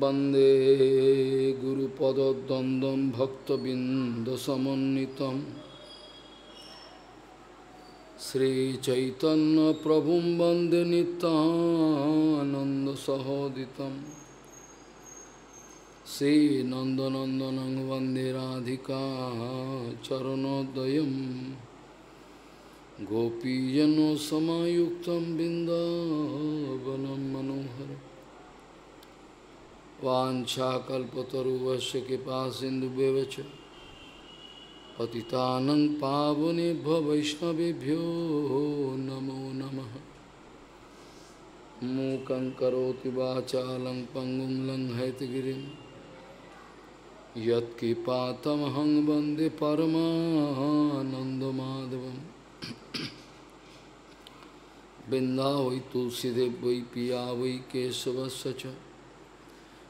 वंदे वन्दे गुरुपदद्वन्द्वं भक्तबिन्दसमन्वितं श्रीचैतन्यप्रभुं वन्दे नितानन्दसहोदितं श्रीनन्दनन्दनं वन्दे राधिका चरणोदयं सामुक्त बिन्दावनं मनोहर वाछाकल्पतरुवश कृपा सिंधुवच पति पावनेभ्य वैष्णवेभ्यो नमो नम मूक पंगु वाचालं यमह वंदे परमाधव वन्दे बिन्दा वै तुलसीदेव वै पिया वै केशवस्य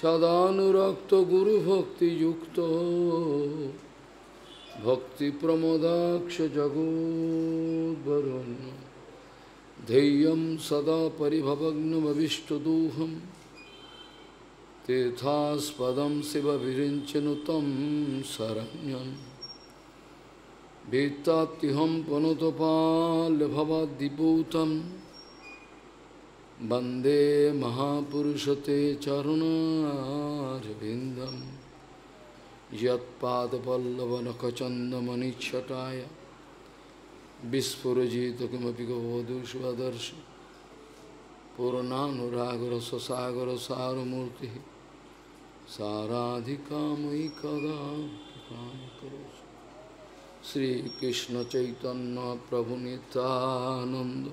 সদানুরক্ত গুরুভক্তিযুক্ত ভক্তিপ্রমদাক্ষ জগোদ্বরণ্য ধেয়ং সদা পরিভবগ্নমবিষ্টদোহম তীর্থাস্পদম শিবভিরিঞ্চনু তম শরণ্যম ভিত্তাহম পনুতপাল্যভবাদ্দিভূতম वन्दे महापुरुषते चरुणारविन्दं यत्पादपल्लवनखचन्दमनिच्छटाय विस्फुरजित किमपि गवधुष्वदर्श पूर्णानुरागरससागरसारमूर्तिः साराधिकामयि कदा श्रीकृष्णचैतन्यप्रभुनितानन्द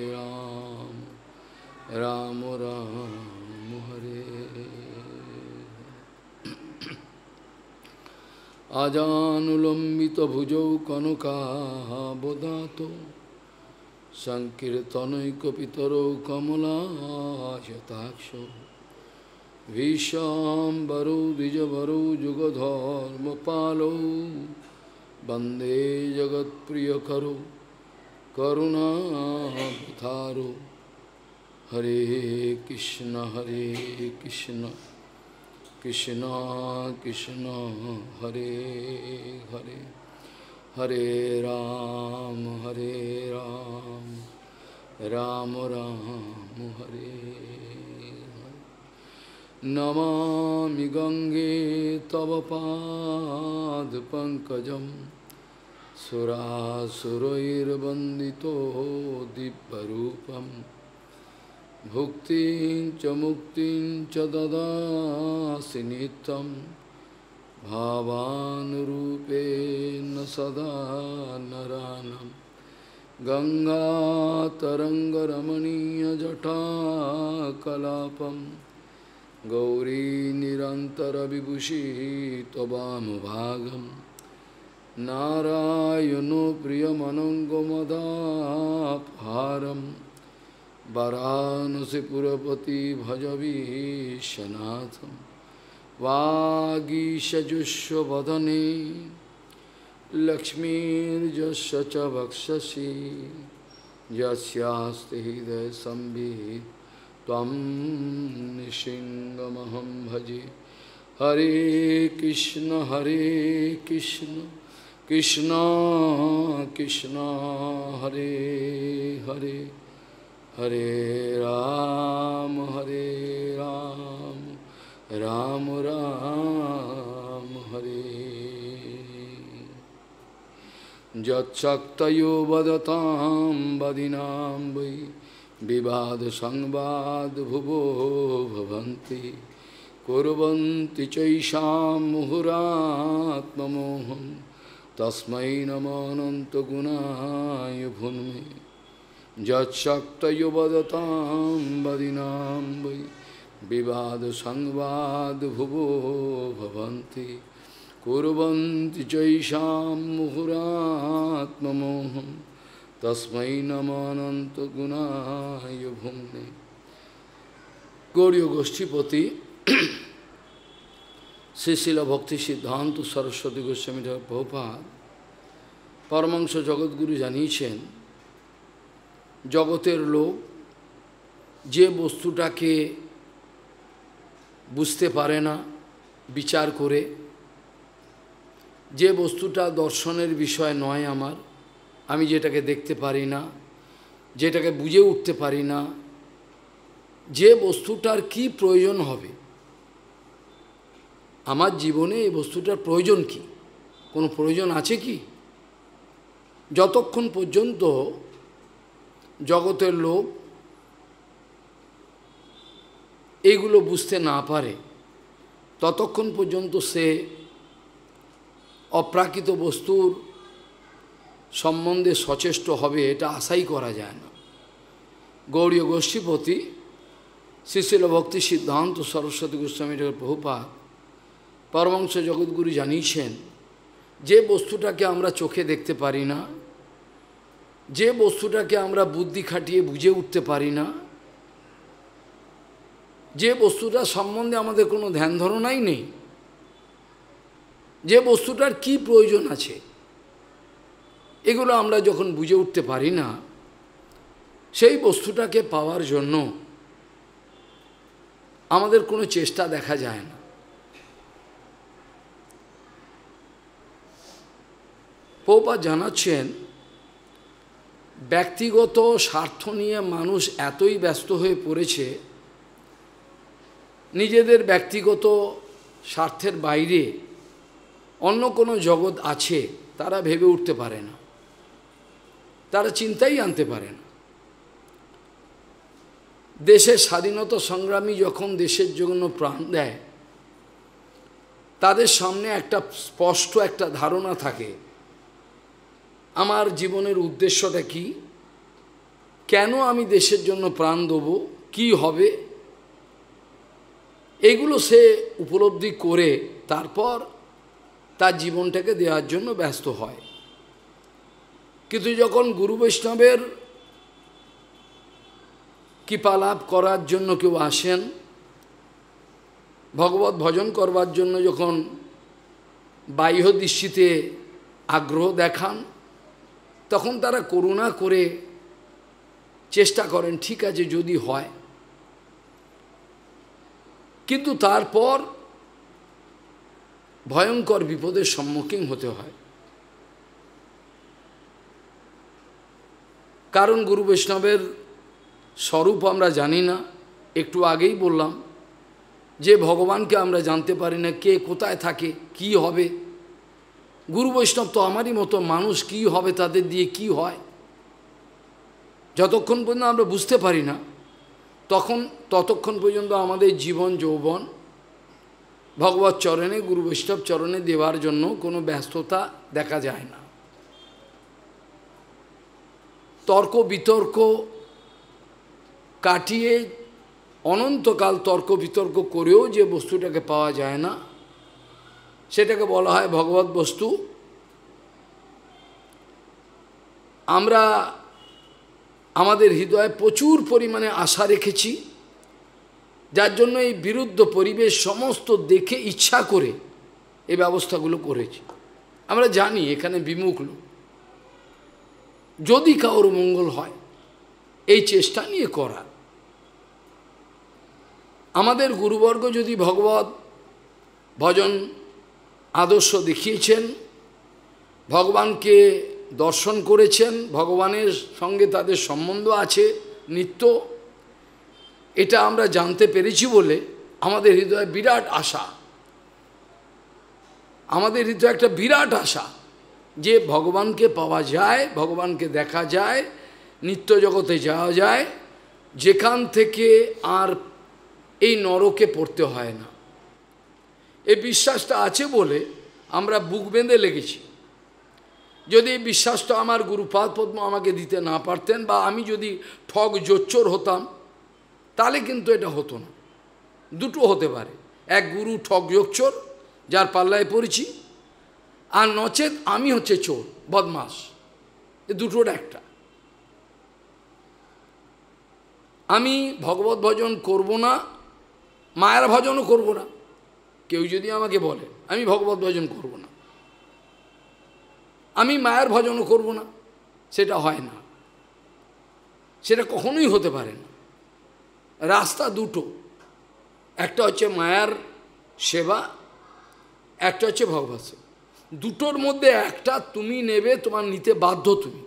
রাম রাম হরে আজানুলম্বিত ভুজৌ কনকাবদাত সংকীর্তনৈকিতর কমলাক্ষ ভীষাম্বরো দ্বিজবরো যুগধর্ম পালো বন্দে জগৎপ্রিয় করো করুণা হরে কৃষ্ণ হরে কৃষ্ণ কৃষ্ণ কৃষ্ণ হরে হরে হরে রাম হরে রাম রাম রাম হরে নমামি গঙ্গে তব পাদ পঙ্কজম সুরাসুরৈর্বন্দিত দিব্যরূপম भुक्तिं च मुक्तिं च ददासि नित्यं भावानुरूपेण सदा नरानं गङ्गातरङ्गरमणीयजटाकलापं गौरीनिरन्तरविभूषि त्ववामभागं नारायणो प्रियमनङ्गमदापहारम् वरानसीपुरपति भजवीशनाथम वागीशजुष्वदने लक्ष्मीर्जस् च वक्षसि यस्यास्ति हृदय संवित तम निशिंगमहम भजे हरे कृष्ण हरे कृष्ण कृष्ण कृष्ण हरे हरे Hare Ram, Hare Ram, Ram Ram, Hare. Yachaktayo vadatam vadinam vai vivad sangvad bhuvo bhavanti kurvanti chaisham muhuratmamoham tasmai namananta gunaya bhunme বিবাদ সংবাদ ভুবো ভবন্তি কুরবন্তি চৈষাম মুহুরাত্মমোহম তস্মৈ নমানন্ত গুণায় ভুম্নে গৌরীয় গোষ্ঠীপতি শ্রীশিল ভক্তি সিদ্ধান্ত সরস্বতী গোস্বামী ঠাকুর প্রভুপাত পরমাংশ জগৎগুরু জানিয়েছেন জগতের লোক যে বস্তুটাকে বুঝতে পারে না বিচার করে যে বস্তুটা দর্শনের বিষয় নয় আমার আমি যেটাকে দেখতে পারি না যেটাকে বুঝে উঠতে পারি না যে বস্তুটার কি প্রয়োজন হবে আমার জীবনে এই বস্তুটার প্রয়োজন কি কোনো প্রয়োজন আছে কি যতক্ষণ পর্যন্ত জগতের লোক এগুলো বুঝতে না পারে ততক্ষণ পর্যন্ত সে অপ্রাকৃত বস্তুর সম্বন্ধে সচেষ্ট হবে এটা আশাই করা যায় না গৌরীয় গোষ্ঠীপতি শিশিল ভক্তি সিদ্ধান্ত সরস্বতী গোস্বামী প্রভুপাত পরমাংশ জগৎগুরু জানিয়েছেন যে বস্তুটাকে আমরা চোখে দেখতে পারি না যে বস্তুটাকে আমরা বুদ্ধি খাটিয়ে বুঝে উঠতে পারি না যে বস্তুটা সম্বন্ধে আমাদের কোনো ধ্যান ধারণাই নেই যে বস্তুটার কি প্রয়োজন আছে এগুলো আমরা যখন বুঝে উঠতে পারি না সেই বস্তুটাকে পাওয়ার জন্য আমাদের কোনো চেষ্টা দেখা যায় না পৌপা জানাচ্ছেন ব্যক্তিগত স্বার্থ নিয়ে মানুষ এতই ব্যস্ত হয়ে পড়েছে নিজেদের ব্যক্তিগত স্বার্থের বাইরে অন্য কোনো জগৎ আছে তারা ভেবে উঠতে পারে না তারা চিন্তাই আনতে পারে না দেশের স্বাধীনতা সংগ্রামী যখন দেশের জন্য প্রাণ দেয় তাদের সামনে একটা স্পষ্ট একটা ধারণা থাকে আমার জীবনের উদ্দেশ্যটা কি কেন আমি দেশের জন্য প্রাণ দেব কি হবে এগুলো সে উপলব্ধি করে তারপর তার জীবনটাকে দেওয়ার জন্য ব্যস্ত হয় কিন্তু যখন গুরু বৈষ্ণবের কৃপা লাভ করার জন্য কেউ আসেন ভগবত ভজন করবার জন্য যখন বাহ্য দৃষ্টিতে আগ্রহ দেখান তখন তারা করুণা করে চেষ্টা করেন ঠিক আছে যদি হয় কিন্তু তারপর ভয়ঙ্কর বিপদের সম্মুখীন হতে হয় কারণ গুরু বৈষ্ণবের স্বরূপ আমরা জানি না একটু আগেই বললাম যে ভগবানকে আমরা জানতে পারি না কে কোথায় থাকে কি হবে গুরু বৈষ্ণব তো আমারই মতো মানুষ কি হবে তাদের দিয়ে কি হয় যতক্ষণ পর্যন্ত আমরা বুঝতে পারি না তখন ততক্ষণ পর্যন্ত আমাদের জীবন যৌবন ভগবত চরণে গুরু বৈষ্ণব চরণে দেওয়ার জন্য কোনো ব্যস্ততা দেখা যায় না তর্ক বিতর্ক কাটিয়ে অনন্তকাল তর্ক বিতর্ক করেও যে বস্তুটাকে পাওয়া যায় না সেটাকে বলা হয় ভগবত বস্তু আমরা আমাদের হৃদয়ে প্রচুর পরিমাণে আশা রেখেছি যার জন্য এই বিরুদ্ধ পরিবেশ সমস্ত দেখে ইচ্ছা করে এই ব্যবস্থাগুলো করেছি আমরা জানি এখানে বিমুখ যদি কারোর মঙ্গল হয় এই চেষ্টা নিয়ে করা আমাদের গুরুবর্গ যদি ভগবত ভজন আদর্শ দেখিয়েছেন ভগবানকে দর্শন করেছেন ভগবানের সঙ্গে তাদের সম্বন্ধ আছে নিত্য এটা আমরা জানতে পেরেছি বলে আমাদের হৃদয়ে বিরাট আশা আমাদের হৃদয় একটা বিরাট আশা যে ভগবানকে পাওয়া যায় ভগবানকে দেখা যায় নিত্য জগতে যাওয়া যায় যেখান থেকে আর এই নরকে পড়তে হয় না এই বিশ্বাসটা আছে বলে আমরা বুক বেঁধে লেগেছি যদি এই বিশ্বাসটা আমার গুরুপাদ পদ্ম আমাকে দিতে না পারতেন বা আমি যদি ঠগ জোচ্চোর হতাম তাহলে কিন্তু এটা হতো না দুটো হতে পারে এক গুরু ঠগ যোগচোর যার পাল্লায় পড়েছি আর নচেত আমি হচ্ছে চোর বদমাস এ দুটোর একটা আমি ভগবত ভজন করব না মায়ের ভজনও করব না কেউ যদি আমাকে বলে আমি ভগবত ভজন করব না আমি মায়ের ভজনও করব না সেটা হয় না সেটা কখনোই হতে পারে না রাস্তা দুটো একটা হচ্ছে মায়ার সেবা একটা হচ্ছে ভগবত সেবা দুটোর মধ্যে একটা তুমি নেবে তোমার নিতে বাধ্য তুমি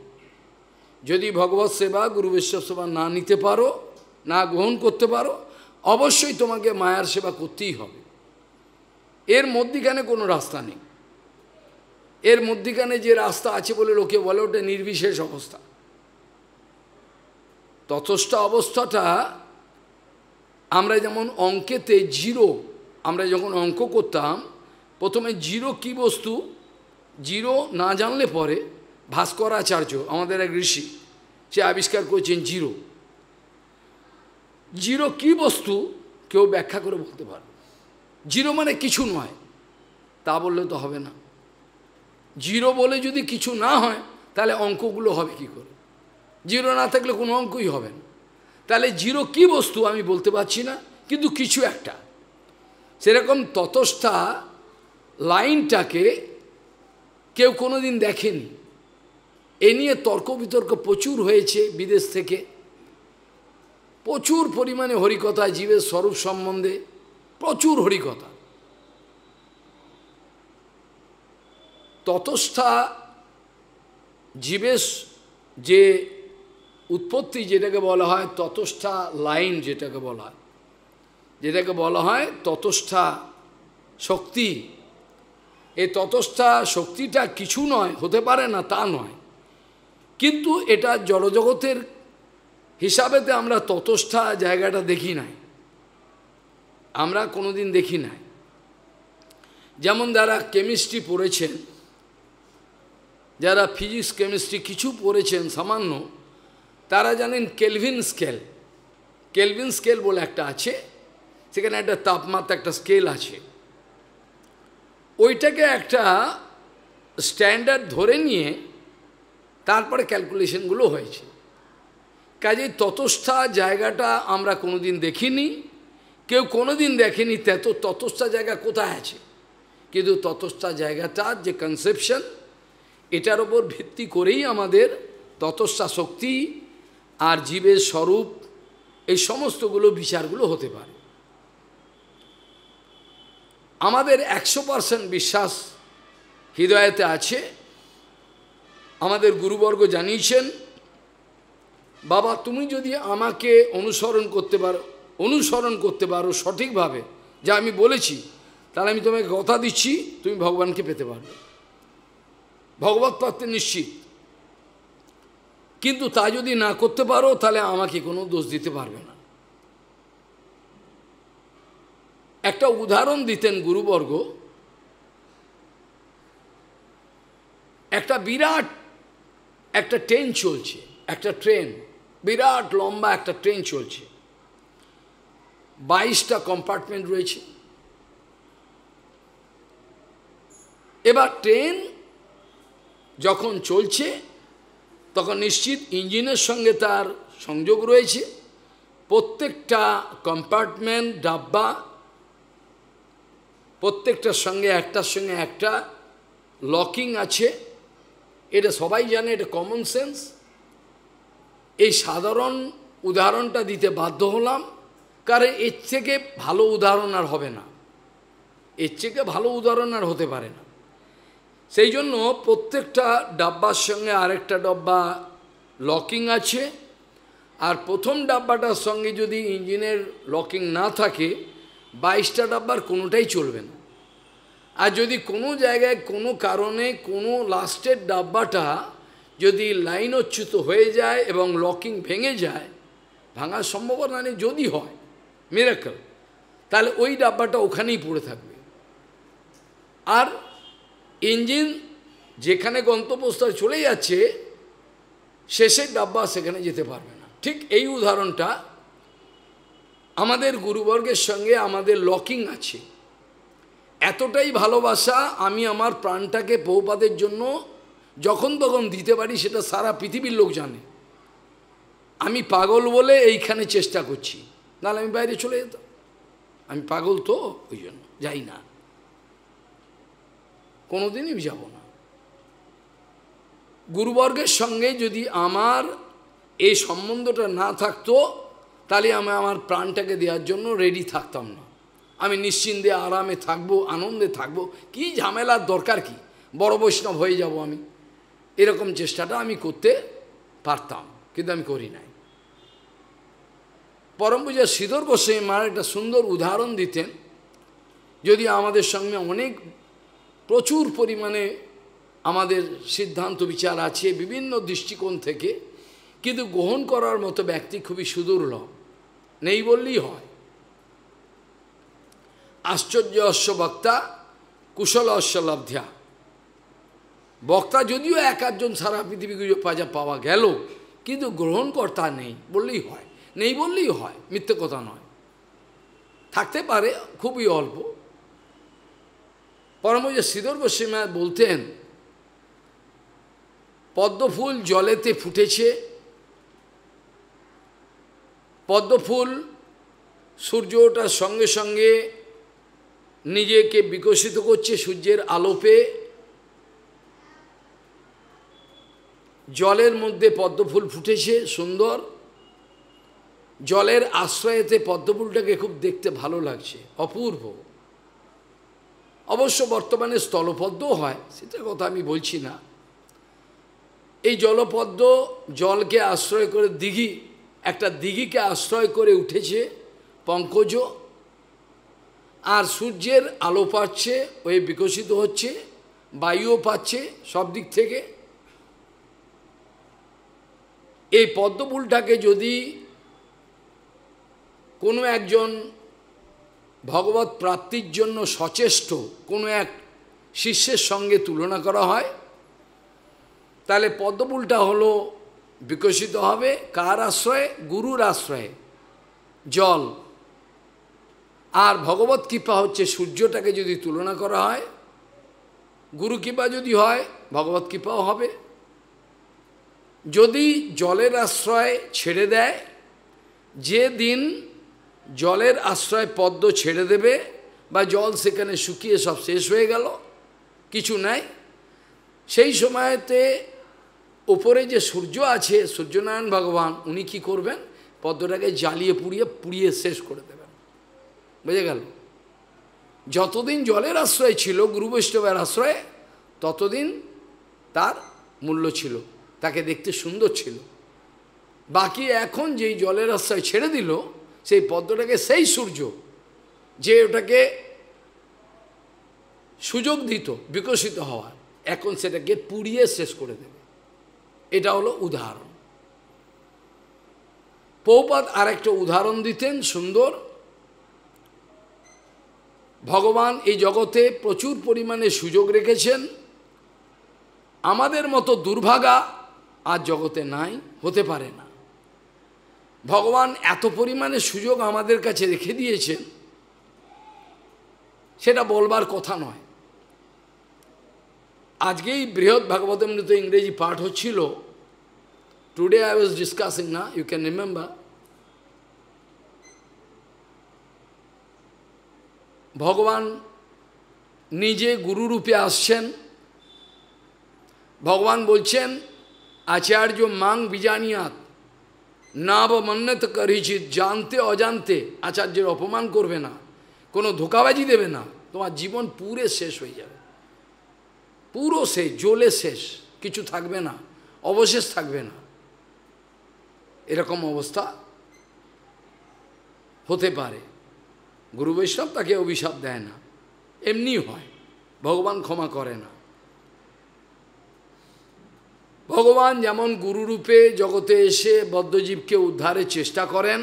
যদি ভগবত সেবা গুরু বৈষ্ণব সেবা না নিতে পারো না গ্রহণ করতে পারো অবশ্যই তোমাকে মায়ার সেবা করতেই হবে এর মধ্যিখানে কোনো রাস্তা নেই এর মধ্যিখানে যে রাস্তা আছে বলে লোকে বলে ওটা নির্বিশেষ অবস্থা ততষ্ট অবস্থাটা আমরা যেমন অঙ্কেতে জিরো আমরা যখন অঙ্ক করতাম প্রথমে জিরো কি বস্তু জিরো না জানলে পরে ভাস্করাচার্য আমাদের এক ঋষি সে আবিষ্কার করেছেন জিরো জিরো কি বস্তু কেউ ব্যাখ্যা করে বলতে পারবে জিরো মানে কিছু নয় তা বললে তো হবে না জিরো বলে যদি কিছু না হয় তাহলে অঙ্কগুলো হবে কি করে জিরো না থাকলে কোনো অঙ্কই হবে না তাহলে জিরো কি বস্তু আমি বলতে পারছি না কিন্তু কিছু একটা সেরকম ততস্থা লাইনটাকে কেউ কোনো দিন দেখেনি এ নিয়ে তর্ক বিতর্ক প্রচুর হয়েছে বিদেশ থেকে প্রচুর পরিমাণে হরিকথা জীবের স্বরূপ সম্বন্ধে প্রচুর হরিকথা ততস্থা জীবেশ যে উৎপত্তি যেটাকে বলা হয় ততস্থা লাইন যেটাকে বলা হয় যেটাকে বলা হয় ততস্থা শক্তি এই ততস্থা শক্তিটা কিছু নয় হতে পারে না তা নয় কিন্তু এটা জড়জগতের হিসাবেতে আমরা ততস্থা জায়গাটা দেখি নাই আমরা কোনোদিন দেখি নাই যেমন যারা কেমিস্ট্রি পড়েছেন যারা ফিজিক্স কেমিস্ট্রি কিছু পড়েছেন সামান্য তারা জানেন কেলভিন স্কেল কেলভিন স্কেল বলে একটা আছে সেখানে একটা তাপমাত্রা একটা স্কেল আছে ওইটাকে একটা স্ট্যান্ডার্ড ধরে নিয়ে তারপরে ক্যালকুলেশনগুলো হয়েছে কাজে ততস্থা জায়গাটা আমরা কোনোদিন দেখিনি কেউ কোনোদিন দেখেনি তেত ততস্থা জায়গা কোথায় আছে কিন্তু ততস্থা জায়গাটার যে কনসেপশন এটার ওপর ভিত্তি করেই আমাদের ততস্থা শক্তি আর জীবের স্বরূপ এই সমস্তগুলো বিচারগুলো হতে পারে আমাদের একশো পার্সেন্ট বিশ্বাস হৃদয়তে আছে আমাদের গুরুবর্গ জানিয়েছেন বাবা তুমি যদি আমাকে অনুসরণ করতে পারো অনুসরণ করতে পারো সঠিকভাবে যা আমি বলেছি তাহলে আমি তোমাকে কথা দিচ্ছি তুমি ভগবানকে পেতে পারবে ভগবত তত্ত্বে নিশ্চিত কিন্তু তা যদি না করতে পারো তাহলে আমাকে কোনো দোষ দিতে পারবে না একটা উদাহরণ দিতেন গুরুবর্গ একটা বিরাট একটা ট্রেন চলছে একটা ট্রেন বিরাট লম্বা একটা ট্রেন চলছে বাইশটা কম্পার্টমেন্ট রয়েছে এবার ট্রেন যখন চলছে তখন নিশ্চিত ইঞ্জিনের সঙ্গে তার সংযোগ রয়েছে প্রত্যেকটা কম্পার্টমেন্ট ডাব্বা প্রত্যেকটার সঙ্গে একটার সঙ্গে একটা লকিং আছে এটা সবাই জানে এটা কমন সেন্স এই সাধারণ উদাহরণটা দিতে বাধ্য হলাম কারণ এর থেকে ভালো উদাহরণ আর হবে না এর থেকে ভালো উদাহরণ আর হতে পারে না সেই জন্য প্রত্যেকটা ডাব্বার সঙ্গে আরেকটা ডাব্বা লকিং আছে আর প্রথম ডাব্বাটার সঙ্গে যদি ইঞ্জিনের লকিং না থাকে বাইশটা ডাব্বার কোনোটাই চলবে না আর যদি কোনো জায়গায় কোনো কারণে কোনো লাস্টের ডাব্বাটা যদি লাইন অচ্যুত হয়ে যায় এবং লকিং ভেঙে যায় ভাঙার সম্ভাবনা নেই যদি হয় মিরাকল তাহলে ওই ডাব্বাটা ওখানেই পড়ে থাকবে আর ইঞ্জিন যেখানে গন্তব্যস্থলে চলে যাচ্ছে শেষের ডাব্বা সেখানে যেতে পারবে না ঠিক এই উদাহরণটা আমাদের গুরুবর্গের সঙ্গে আমাদের লকিং আছে এতটাই ভালোবাসা আমি আমার প্রাণটাকে পৌপাদের জন্য যখন তখন দিতে পারি সেটা সারা পৃথিবীর লোক জানে আমি পাগল বলে এইখানে চেষ্টা করছি নাহলে আমি বাইরে চলে যেতাম আমি পাগল তো ওই জন্য যাই না কোনোদিনই যাব না গুরুবর্গের সঙ্গে যদি আমার এই সম্বন্ধটা না থাকতো তাহলে আমি আমার প্রাণটাকে দেওয়ার জন্য রেডি থাকতাম না আমি নিশ্চিন্তে আরামে থাকবো আনন্দে থাকবো কি ঝামেলার দরকার কি বড় বৈষ্ণব হয়ে যাব আমি এরকম চেষ্টাটা আমি করতে পারতাম কিন্তু আমি করি নাই পরম পূজা সিদ্ধর গোস্বামী মার একটা সুন্দর উদাহরণ দিতেন যদি আমাদের সঙ্গে অনেক প্রচুর পরিমাণে আমাদের সিদ্ধান্ত বিচার আছে বিভিন্ন দৃষ্টিকোণ থেকে কিন্তু গ্রহণ করার মতো ব্যক্তি খুবই সুদুর্লভ নেই বললেই হয় আশ্চর্য অশ্ব বক্তা কুশল অশ্বলব্ধ্যা বক্তা যদিও এক সারা পৃথিবী পাজা পাওয়া গেল কিন্তু গ্রহণকর্তা নেই বললেই হয় নেই বললেই হয় মিথ্যে কথা নয় থাকতে পারে খুবই অল্প পরমজ শ্রীধর গোস্বীমা বলতেন পদ্মফুল জলেতে ফুটেছে পদ্মফুল সূর্য ওঠার সঙ্গে সঙ্গে নিজেকে বিকশিত করছে সূর্যের আলোপে জলের মধ্যে পদ্মফুল ফুটেছে সুন্দর জলের আশ্রয়েতে পদ্মপুলটাকে খুব দেখতে ভালো লাগছে অপূর্ব অবশ্য বর্তমানে স্থলপদ্মও হয় সেটা কথা আমি বলছি না এই জলপদ্ম জলকে আশ্রয় করে দিঘি একটা দিঘিকে আশ্রয় করে উঠেছে পঙ্কজ আর সূর্যের আলো পাচ্ছে ওই বিকশিত হচ্ছে বায়ুও পাচ্ছে সব দিক থেকে এই পদ্মপুলটাকে যদি কোনো একজন ভগবত প্রাপ্তির জন্য সচেষ্ট কোনো এক শিষ্যের সঙ্গে তুলনা করা হয় তাহলে পদ্মপুলটা হলো বিকশিত হবে কার আশ্রয়ে গুরুর আশ্রয়ে জল আর ভগবত কৃপা হচ্ছে সূর্যটাকে যদি তুলনা করা হয় গুরু কৃপা যদি হয় ভগবত কৃপাও হবে যদি জলের আশ্রয় ছেড়ে দেয় যে দিন জলের আশ্রয় পদ্ম ছেড়ে দেবে বা জল সেখানে শুকিয়ে সব শেষ হয়ে গেল কিছু নাই সেই সময়তে ওপরে যে সূর্য আছে সূর্যনারায়ণ ভগবান উনি কি করবেন পদ্মটাকে জ্বালিয়ে পুড়িয়ে পুড়িয়ে শেষ করে দেবেন বুঝে গেল যতদিন জলের আশ্রয় ছিল গুরু বৈষ্ণবের আশ্রয়ে ততদিন তার মূল্য ছিল তাকে দেখতে সুন্দর ছিল বাকি এখন যেই জলের আশ্রয় ছেড়ে দিল সেই পদ্মটাকে সেই সূর্য যে ওটাকে সুযোগ দিত বিকশিত হওয়ার এখন সেটাকে পুড়িয়ে শেষ করে দেবে এটা হলো উদাহরণ পৌপাত একটা উদাহরণ দিতেন সুন্দর ভগবান এই জগতে প্রচুর পরিমাণে সুযোগ রেখেছেন আমাদের মতো দুর্ভাগা আর জগতে নাই হতে পারে না ভগবান এত পরিমাণে সুযোগ আমাদের কাছে রেখে দিয়েছেন সেটা বলবার কথা নয় আজকেই বৃহৎ মৃত ইংরেজি পাঠ হচ্ছিল টুডে আই ওয়াজ ডিসকাসিং না ইউ ক্যান রিমেম্বার ভগবান নিজে গুরুরূপে আসছেন ভগবান বলছেন আচার্য মাং বিজানিয়াত না নাবমন্নত করিছি জানতে অজান্তে আচার্যের অপমান করবে না কোনো ধোকাবাজি দেবে না তোমার জীবন পুরে শেষ হয়ে যাবে পুরো শেষ জ্বলে শেষ কিছু থাকবে না অবশেষ থাকবে না এরকম অবস্থা হতে পারে গুরু বৈষ্ণব তাকে অভিশাপ দেয় না এমনি হয় ভগবান ক্ষমা করে না ভগবান যেমন গুরুরূপে জগতে এসে বদ্ধজীবকে উদ্ধারের চেষ্টা করেন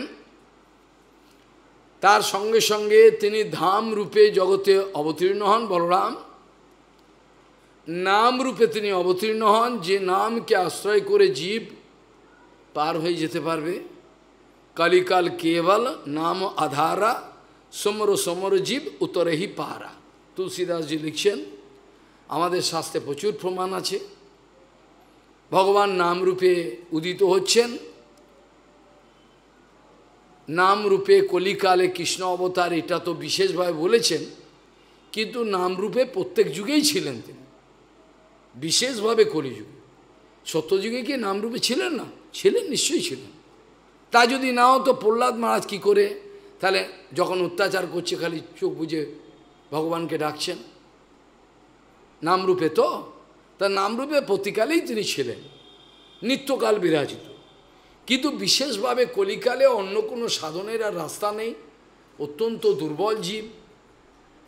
তার সঙ্গে সঙ্গে তিনি ধাম রূপে জগতে অবতীর্ণ হন বলরাম নাম রূপে তিনি অবতীর্ণ হন যে নামকে আশ্রয় করে জীব পার হয়ে যেতে পারবে কালিকাল কেবল নাম আধারা সমর সমর জীব উত্তরেহি পাহারা তুলসীদাসজি লিখছেন আমাদের শাস্তে প্রচুর প্রমাণ আছে ভগবান নামরূপে উদিত হচ্ছেন নামরূপে কলিকালে কৃষ্ণ অবতার এটা তো বিশেষভাবে বলেছেন কিন্তু নামরূপে প্রত্যেক যুগেই ছিলেন তিনি বিশেষভাবে কলিযুগ সত্যযুগে কি নামরূপে ছিলেন না ছিলেন নিশ্চয়ই ছিলেন তা যদি না হতো প্রহ্লাদ মহারাজ কী করে তাহলে যখন অত্যাচার করছে খালি চোখ বুঝে ভগবানকে ডাকছেন নামরূপে তো তার নামরূপে প্রতিকালেই তিনি ছিলেন নিত্যকাল বিরাজিত কিন্তু বিশেষভাবে কলিকালে অন্য কোনো সাধনের আর রাস্তা নেই অত্যন্ত দুর্বল জীব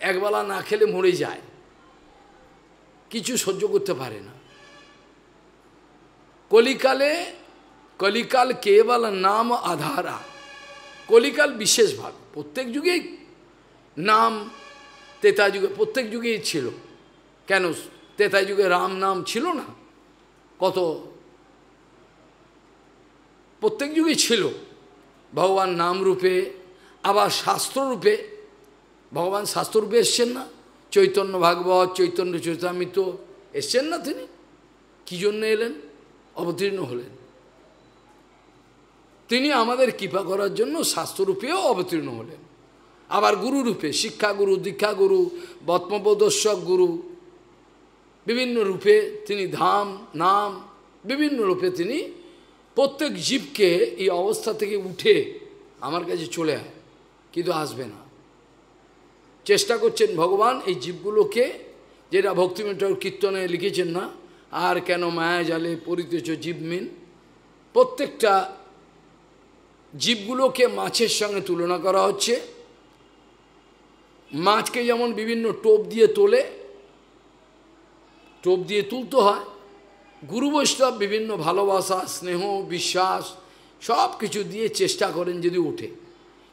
একবেলা না খেলে মরে যায় কিছু সহ্য করতে পারে না কলিকালে কলিকাল কেবল নাম আধারা কলিকাল বিশেষভাবে প্রত্যেক যুগেই নাম তেতা যুগে প্রত্যেক যুগেই ছিল কেন তেতা যুগে রাম নাম ছিল না কত প্রত্যেক যুগে ছিল ভগবান নাম রূপে আবার শাস্ত্ররূপে ভগবান শাস্ত্ররূপে এসছেন না চৈতন্য ভাগবত চৈতন্য চৈতামিত এসছেন না তিনি কী জন্য এলেন অবতীর্ণ হলেন তিনি আমাদের কৃপা করার জন্য রূপেও অবতীর্ণ হলেন আবার গুরুরূপে শিক্ষাগুরু দীক্ষাগুরু বদ্মপ্রদর্শক গুরু বিভিন্ন রূপে তিনি ধাম নাম বিভিন্ন রূপে তিনি প্রত্যেক জীবকে এই অবস্থা থেকে উঠে আমার কাছে চলে আয় কিন্তু আসবে না চেষ্টা করছেন ভগবান এই জীবগুলোকে যেটা ভক্তিমিটার কীর্তনে লিখেছেন না আর কেন মায়া জালে পরিতেছ জীবমিন প্রত্যেকটা জীবগুলোকে মাছের সঙ্গে তুলনা করা হচ্ছে মাছকে যেমন বিভিন্ন টোপ দিয়ে তোলে টোপ দিয়ে তুলতে হয় গুরু বৈষ্ণব বিভিন্ন ভালোবাসা স্নেহ বিশ্বাস সব কিছু দিয়ে চেষ্টা করেন যদি উঠে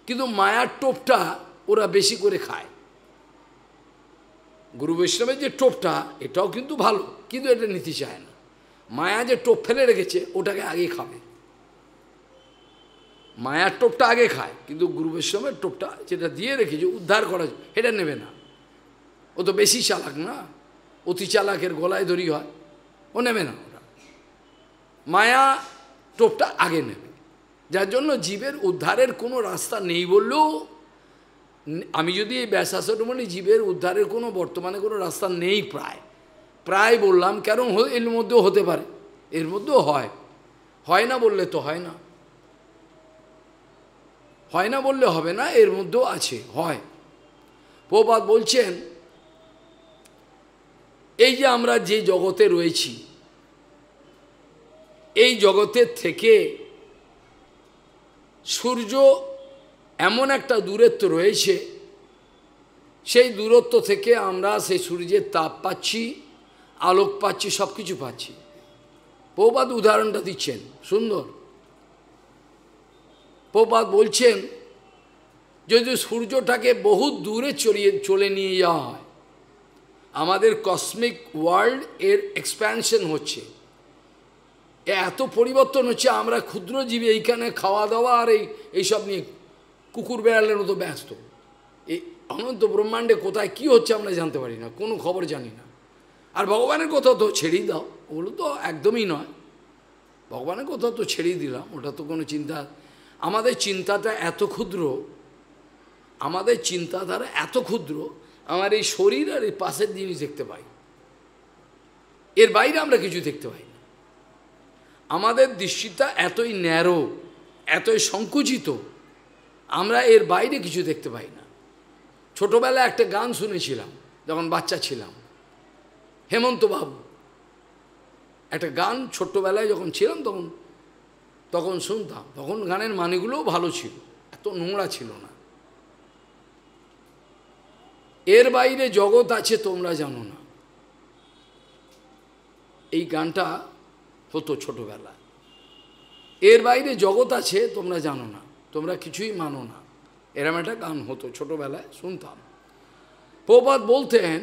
কিন্তু মায়ার টোপটা ওরা বেশি করে খায় গুরু বৈষ্ণবের যে টোপটা এটাও কিন্তু ভালো কিন্তু এটা নিতে চায় না মায়া যে টোপ ফেলে রেখেছে ওটাকে আগে খাবে মায়ার টোপটা আগে খায় কিন্তু গুরু বৈষ্ণবের টোপটা যেটা দিয়ে রেখেছে উদ্ধার করা এটা নেবে না ও তো বেশি চালাক না অতি চালাকের গলায় ধরি হয় ও নেবে না ওটা মায়া টোপটা আগে নেবে যার জন্য জীবের উদ্ধারের কোনো রাস্তা নেই বললেও আমি যদি এই ব্যাসাসন বলি জীবের উদ্ধারের কোনো বর্তমানে কোনো রাস্তা নেই প্রায় প্রায় বললাম কেন এর মধ্যেও হতে পারে এর মধ্যেও হয় হয় না বললে তো হয় না হয় না বললে হবে না এর মধ্যেও আছে হয় প্রবাদ বলছেন এই যে আমরা যে জগতে রয়েছি এই জগতের থেকে সূর্য এমন একটা দূরত্ব রয়েছে সেই দূরত্ব থেকে আমরা সেই সূর্যের তাপ পাচ্ছি আলোক পাচ্ছি সব কিছু পাচ্ছি প্রবাদ উদাহরণটা দিচ্ছেন সুন্দর প্রবাদ বলছেন যদি সূর্যটাকে বহুত দূরে চলিয়ে চলে নিয়ে যাওয়া হয় আমাদের কসমিক ওয়ার্ল্ড এর এক্সপ্যানশন হচ্ছে এত পরিবর্তন হচ্ছে আমরা ক্ষুদ্র জীবী এইখানে খাওয়া দাওয়া আর এই এইসব নিয়ে কুকুর বেড়ালের মতো ব্যস্ত এই অনন্ত ব্রহ্মাণ্ডে কোথায় কি হচ্ছে আমরা জানতে পারি না কোনো খবর জানি না আর ভগবানের কথা তো ছেড়েই দাও ওগুলো তো একদমই নয় ভগবানের কথা তো ছেড়েই দিলাম ওটা তো কোনো চিন্তা আমাদের চিন্তাটা এত ক্ষুদ্র আমাদের চিন্তাধারা এত ক্ষুদ্র আমার এই শরীর আর এই পাশের জিনিস দেখতে পাই এর বাইরে আমরা কিছু দেখতে পাই আমাদের দৃষ্টিটা এতই ন্যারো এতই সংকুচিত আমরা এর বাইরে কিছু দেখতে পাই না ছোটবেলায় একটা গান শুনেছিলাম যখন বাচ্চা ছিলাম হেমন্ত বাবু একটা গান ছোট্টবেলায় যখন ছিলাম তখন তখন শুনতাম তখন গানের মানেগুলোও ভালো ছিল এত নোংরা ছিল না এর বাইরে জগৎ আছে তোমরা জানো না এই গানটা হতো ছোটবেলা এর বাইরে জগৎ আছে তোমরা জানো না তোমরা কিছুই মানো না এরম একটা গান হতো ছোটবেলায় শুনতাম প্রপাত বলতেন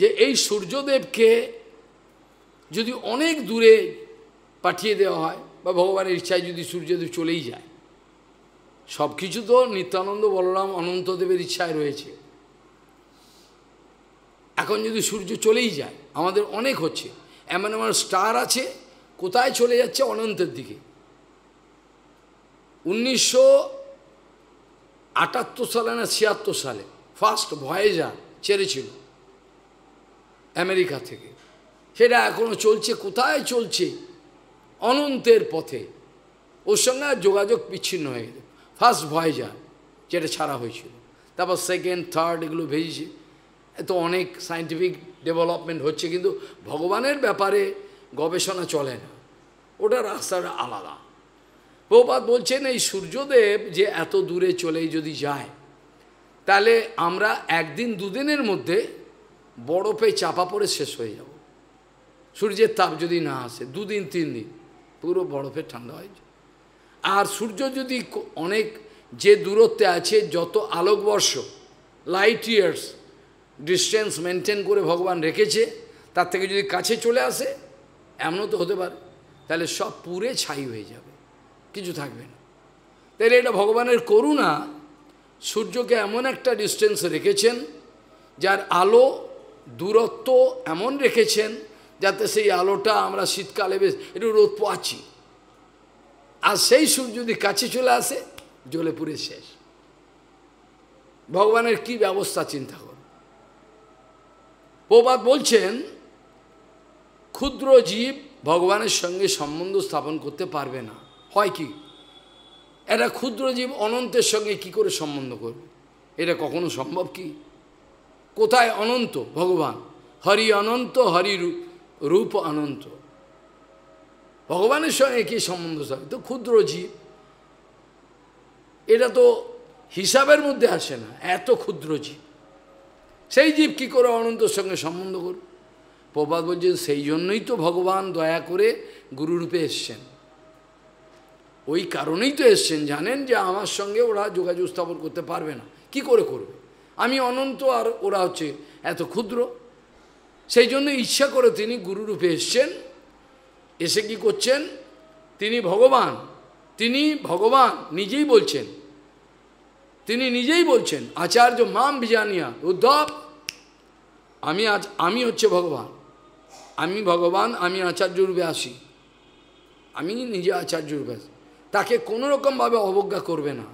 যে এই সূর্যদেবকে যদি অনেক দূরে পাঠিয়ে দেওয়া হয় বা ভগবানের ইচ্ছায় যদি সূর্যদেব চলেই যায় সব কিছু তো নিত্যানন্দ বলরাম অনন্তদেবের ইচ্ছায় রয়েছে এখন যদি সূর্য চলেই যায় আমাদের অনেক হচ্ছে এমন এমন স্টার আছে কোথায় চলে যাচ্ছে অনন্তের দিকে উনিশশো আটাত্তর সালে না ছিয়াত্তর সালে ফার্স্ট ভয়েজার ছেড়েছিল আমেরিকা থেকে সেটা এখনও চলছে কোথায় চলছে অনন্তের পথে ওর সঙ্গে যোগাযোগ বিচ্ছিন্ন হয়ে গেল ফার্স্ট ভয়েজার যেটা ছাড়া হয়েছিল তারপর সেকেন্ড থার্ড এগুলো ভেজেছে এত অনেক সায়েন্টিফিক ডেভেলপমেন্ট হচ্ছে কিন্তু ভগবানের ব্যাপারে গবেষণা চলে না ওটা রাস্তাটা আলাদা প্রপাত বলছেন এই সূর্যদেব যে এত দূরে চলেই যদি যায় তাহলে আমরা একদিন দুদিনের মধ্যে বরফে চাপা পড়ে শেষ হয়ে যাব সূর্যের তাপ যদি না আসে দুদিন তিন দিন পুরো বরফে ঠান্ডা হয়ে যায় আর সূর্য যদি অনেক যে দূরত্বে আছে যত আলোকবর্ষ লাইট ইয়ার্স ডিস্টেন্স মেনটেন করে ভগবান রেখেছে তার থেকে যদি কাছে চলে আসে এমনও তো হতে পারে তাহলে সব পুরে ছাই হয়ে যাবে কিছু থাকবে না তাহলে এটা ভগবানের করুণা সূর্যকে এমন একটা ডিস্টেন্স রেখেছেন যার আলো দূরত্ব এমন রেখেছেন যাতে সেই আলোটা আমরা শীতকালে বেশ একটু রোদ পাচ্ছি আর সেই সুর যদি কাছে চলে আসে জ্বলে পুরে শেষ ভগবানের কি ব্যবস্থা চিন্তা কর প্রবাদ বলছেন ক্ষুদ্র জীব ভগবানের সঙ্গে সম্বন্ধ স্থাপন করতে পারবে না হয় কি এটা ক্ষুদ্র জীব অনন্তের সঙ্গে কি করে সম্বন্ধ করবে এটা কখনো সম্ভব কি কোথায় অনন্ত ভগবান হরি অনন্ত হরি রূপ অনন্ত ভগবানের সঙ্গে কী সম্বন্ধ থাকে তো ক্ষুদ্র জীব এটা তো হিসাবের মধ্যে আসে না এত ক্ষুদ্র জীব সেই জীব কি করে অনন্তর সঙ্গে সম্বন্ধ করুন প্রবাদ বলছেন সেই জন্যই তো ভগবান দয়া করে গুরুরূপে এসছেন ওই কারণেই তো এসছেন জানেন যে আমার সঙ্গে ওরা যোগাযোগ স্থাপন করতে পারবে না কি করে করবে আমি অনন্ত আর ওরা হচ্ছে এত ক্ষুদ্র সেই জন্য ইচ্ছা করে তিনি গুরুরূপে এসছেন এসে কি করছেন তিনি ভগবান তিনি ভগবান নিজেই বলছেন তিনি নিজেই বলছেন আচার্য মাম বিজানিয়া উদ্ধব আমি আজ আমি হচ্ছে ভগবান আমি ভগবান আমি আচার্য রূপে আসি আমি নিজে আচার্য রূপে আসি তাকে কোনোরকমভাবে অবজ্ঞা করবে না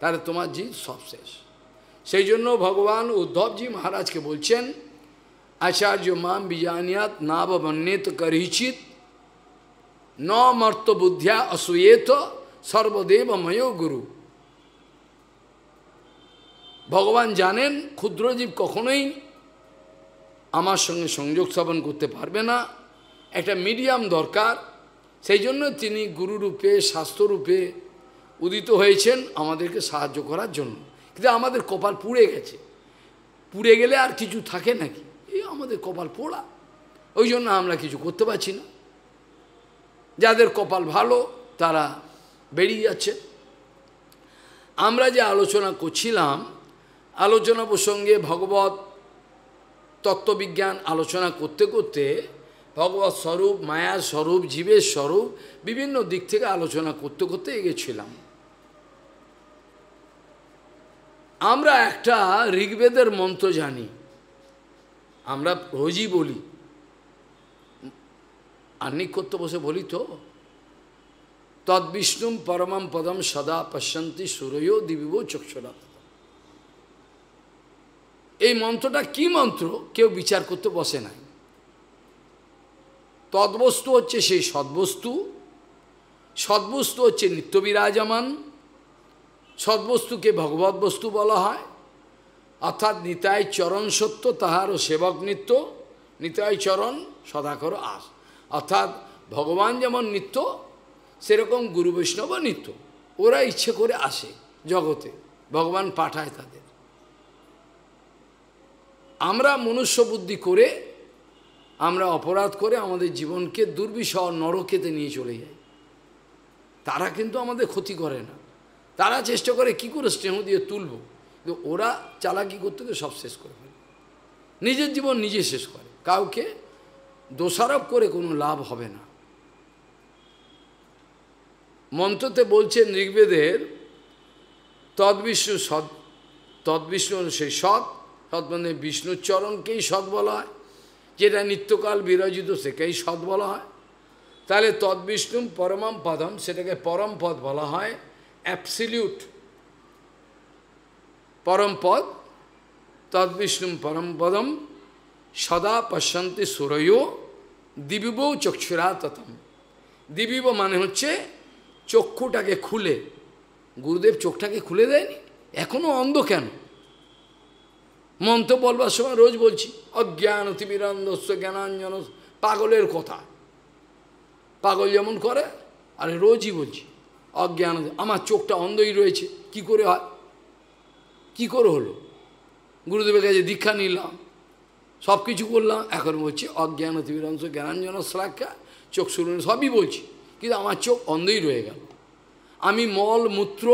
তাহলে তোমার জি সব শেষ সেই জন্য ভগবান উদ্ধবজি মহারাজকে বলছেন আচার্য মাম বিজানিয়াত বন্যত করিচিত ন মর্ত বুদ্ধিয়া অসুয়েত সর্বদেব ময় গুরু ভগবান জানেন ক্ষুদ্রজীব কখনোই আমার সঙ্গে সংযোগ স্থাপন করতে পারবে না একটা মিডিয়াম দরকার সেই জন্য তিনি গুরুরূপে স্বাস্থ্যরূপে উদিত হয়েছেন আমাদেরকে সাহায্য করার জন্য কিন্তু আমাদের কপাল পুড়ে গেছে পুড়ে গেলে আর কিছু থাকে নাকি এই আমাদের কপাল পোড়া ওই জন্য আমরা কিছু করতে পারছি না যাদের কপাল ভালো তারা বেরিয়ে যাচ্ছে আমরা যে আলোচনা করছিলাম আলোচনা প্রসঙ্গে ভগবত তত্ত্ববিজ্ঞান আলোচনা করতে করতে ভগবত স্বরূপ মায়ার স্বরূপ জীবের স্বরূপ বিভিন্ন দিক থেকে আলোচনা করতে করতে এগেছিলাম আমরা একটা ঋগ্বেদের মন্ত্র জানি আমরা রোজই বলি আর করতে বসে বলি তো তদ্বিষ্ণুম পরমাম পদম সদা পশ্যন্তি সূর্য দিবিব চক্ষুরা এই মন্ত্রটা কি মন্ত্র কেউ বিচার করতে বসে নাই তদ্বস্তু হচ্ছে সেই সদ্বস্তু সদ্বস্তু হচ্ছে নিত্য বিরাজমান সদ্বস্তুকে ভগবত বস্তু বলা হয় অর্থাৎ নিতাই চরণ সত্য তাহারও সেবক নিত্য নিতাই চরণ সদা করো আস অর্থাৎ ভগবান যেমন নিত্য সেরকম গুরু বৈষ্ণবও নিত্য ওরা ইচ্ছে করে আসে জগতে ভগবান পাঠায় তাদের আমরা মনুষ্য বুদ্ধি করে আমরা অপরাধ করে আমাদের জীবনকে দুর্বিষহ নরকেতে নিয়ে চলে যাই তারা কিন্তু আমাদের ক্ষতি করে না তারা চেষ্টা করে কি করে স্নেহ দিয়ে তুলব কিন্তু ওরা চালাকি করতে সব শেষ করবে নিজের জীবন নিজে শেষ করে কাউকে দোষারোপ করে কোনো লাভ হবে না মন্ত্রতে বলছে ঋগ্বেদের তদবিষ্ণু সৎ তদ্বিষ্ণু সেই সৎ সৎ মানে বিষ্ণুর চরণকেই সৎ বলা হয় যেটা নিত্যকাল বিরাজিত সেকেই সৎ বলা হয় তাহলে তদ্বিষ্ণু পরমম পদম সেটাকে পরম পদ বলা হয় অ্যাপসিলিউট পরম পদ পরমপদম পরম পদম সদা পশ্যন্তি সুরয় দিবিব চক্ষুরা ততম দিবিব মানে হচ্ছে চক্ষুটাকে খুলে গুরুদেব চোখটাকে খুলে দেয়নি এখনও অন্ধ কেন মন্ত্র বলবার সময় রোজ বলছি অজ্ঞান অতিবিরন্ধস্য জ্ঞানাঞ্জন পাগলের কথা পাগল যেমন করে আর রোজই বলছি অজ্ঞান আমার চোখটা অন্ধই রয়েছে কি করে হয় কী করে হলো গুরুদেবের কাছে দীক্ষা নিলাম সব কিছু করলাম এখন বলছি অজ্ঞান অতিবিরংশ জ্ঞানাঞ্জন শ্লাক্ষা চোখ শুনুন সবই বলছি কিন্তু আমার চোখ অন্ধই রয়ে গেল আমি মল মূত্র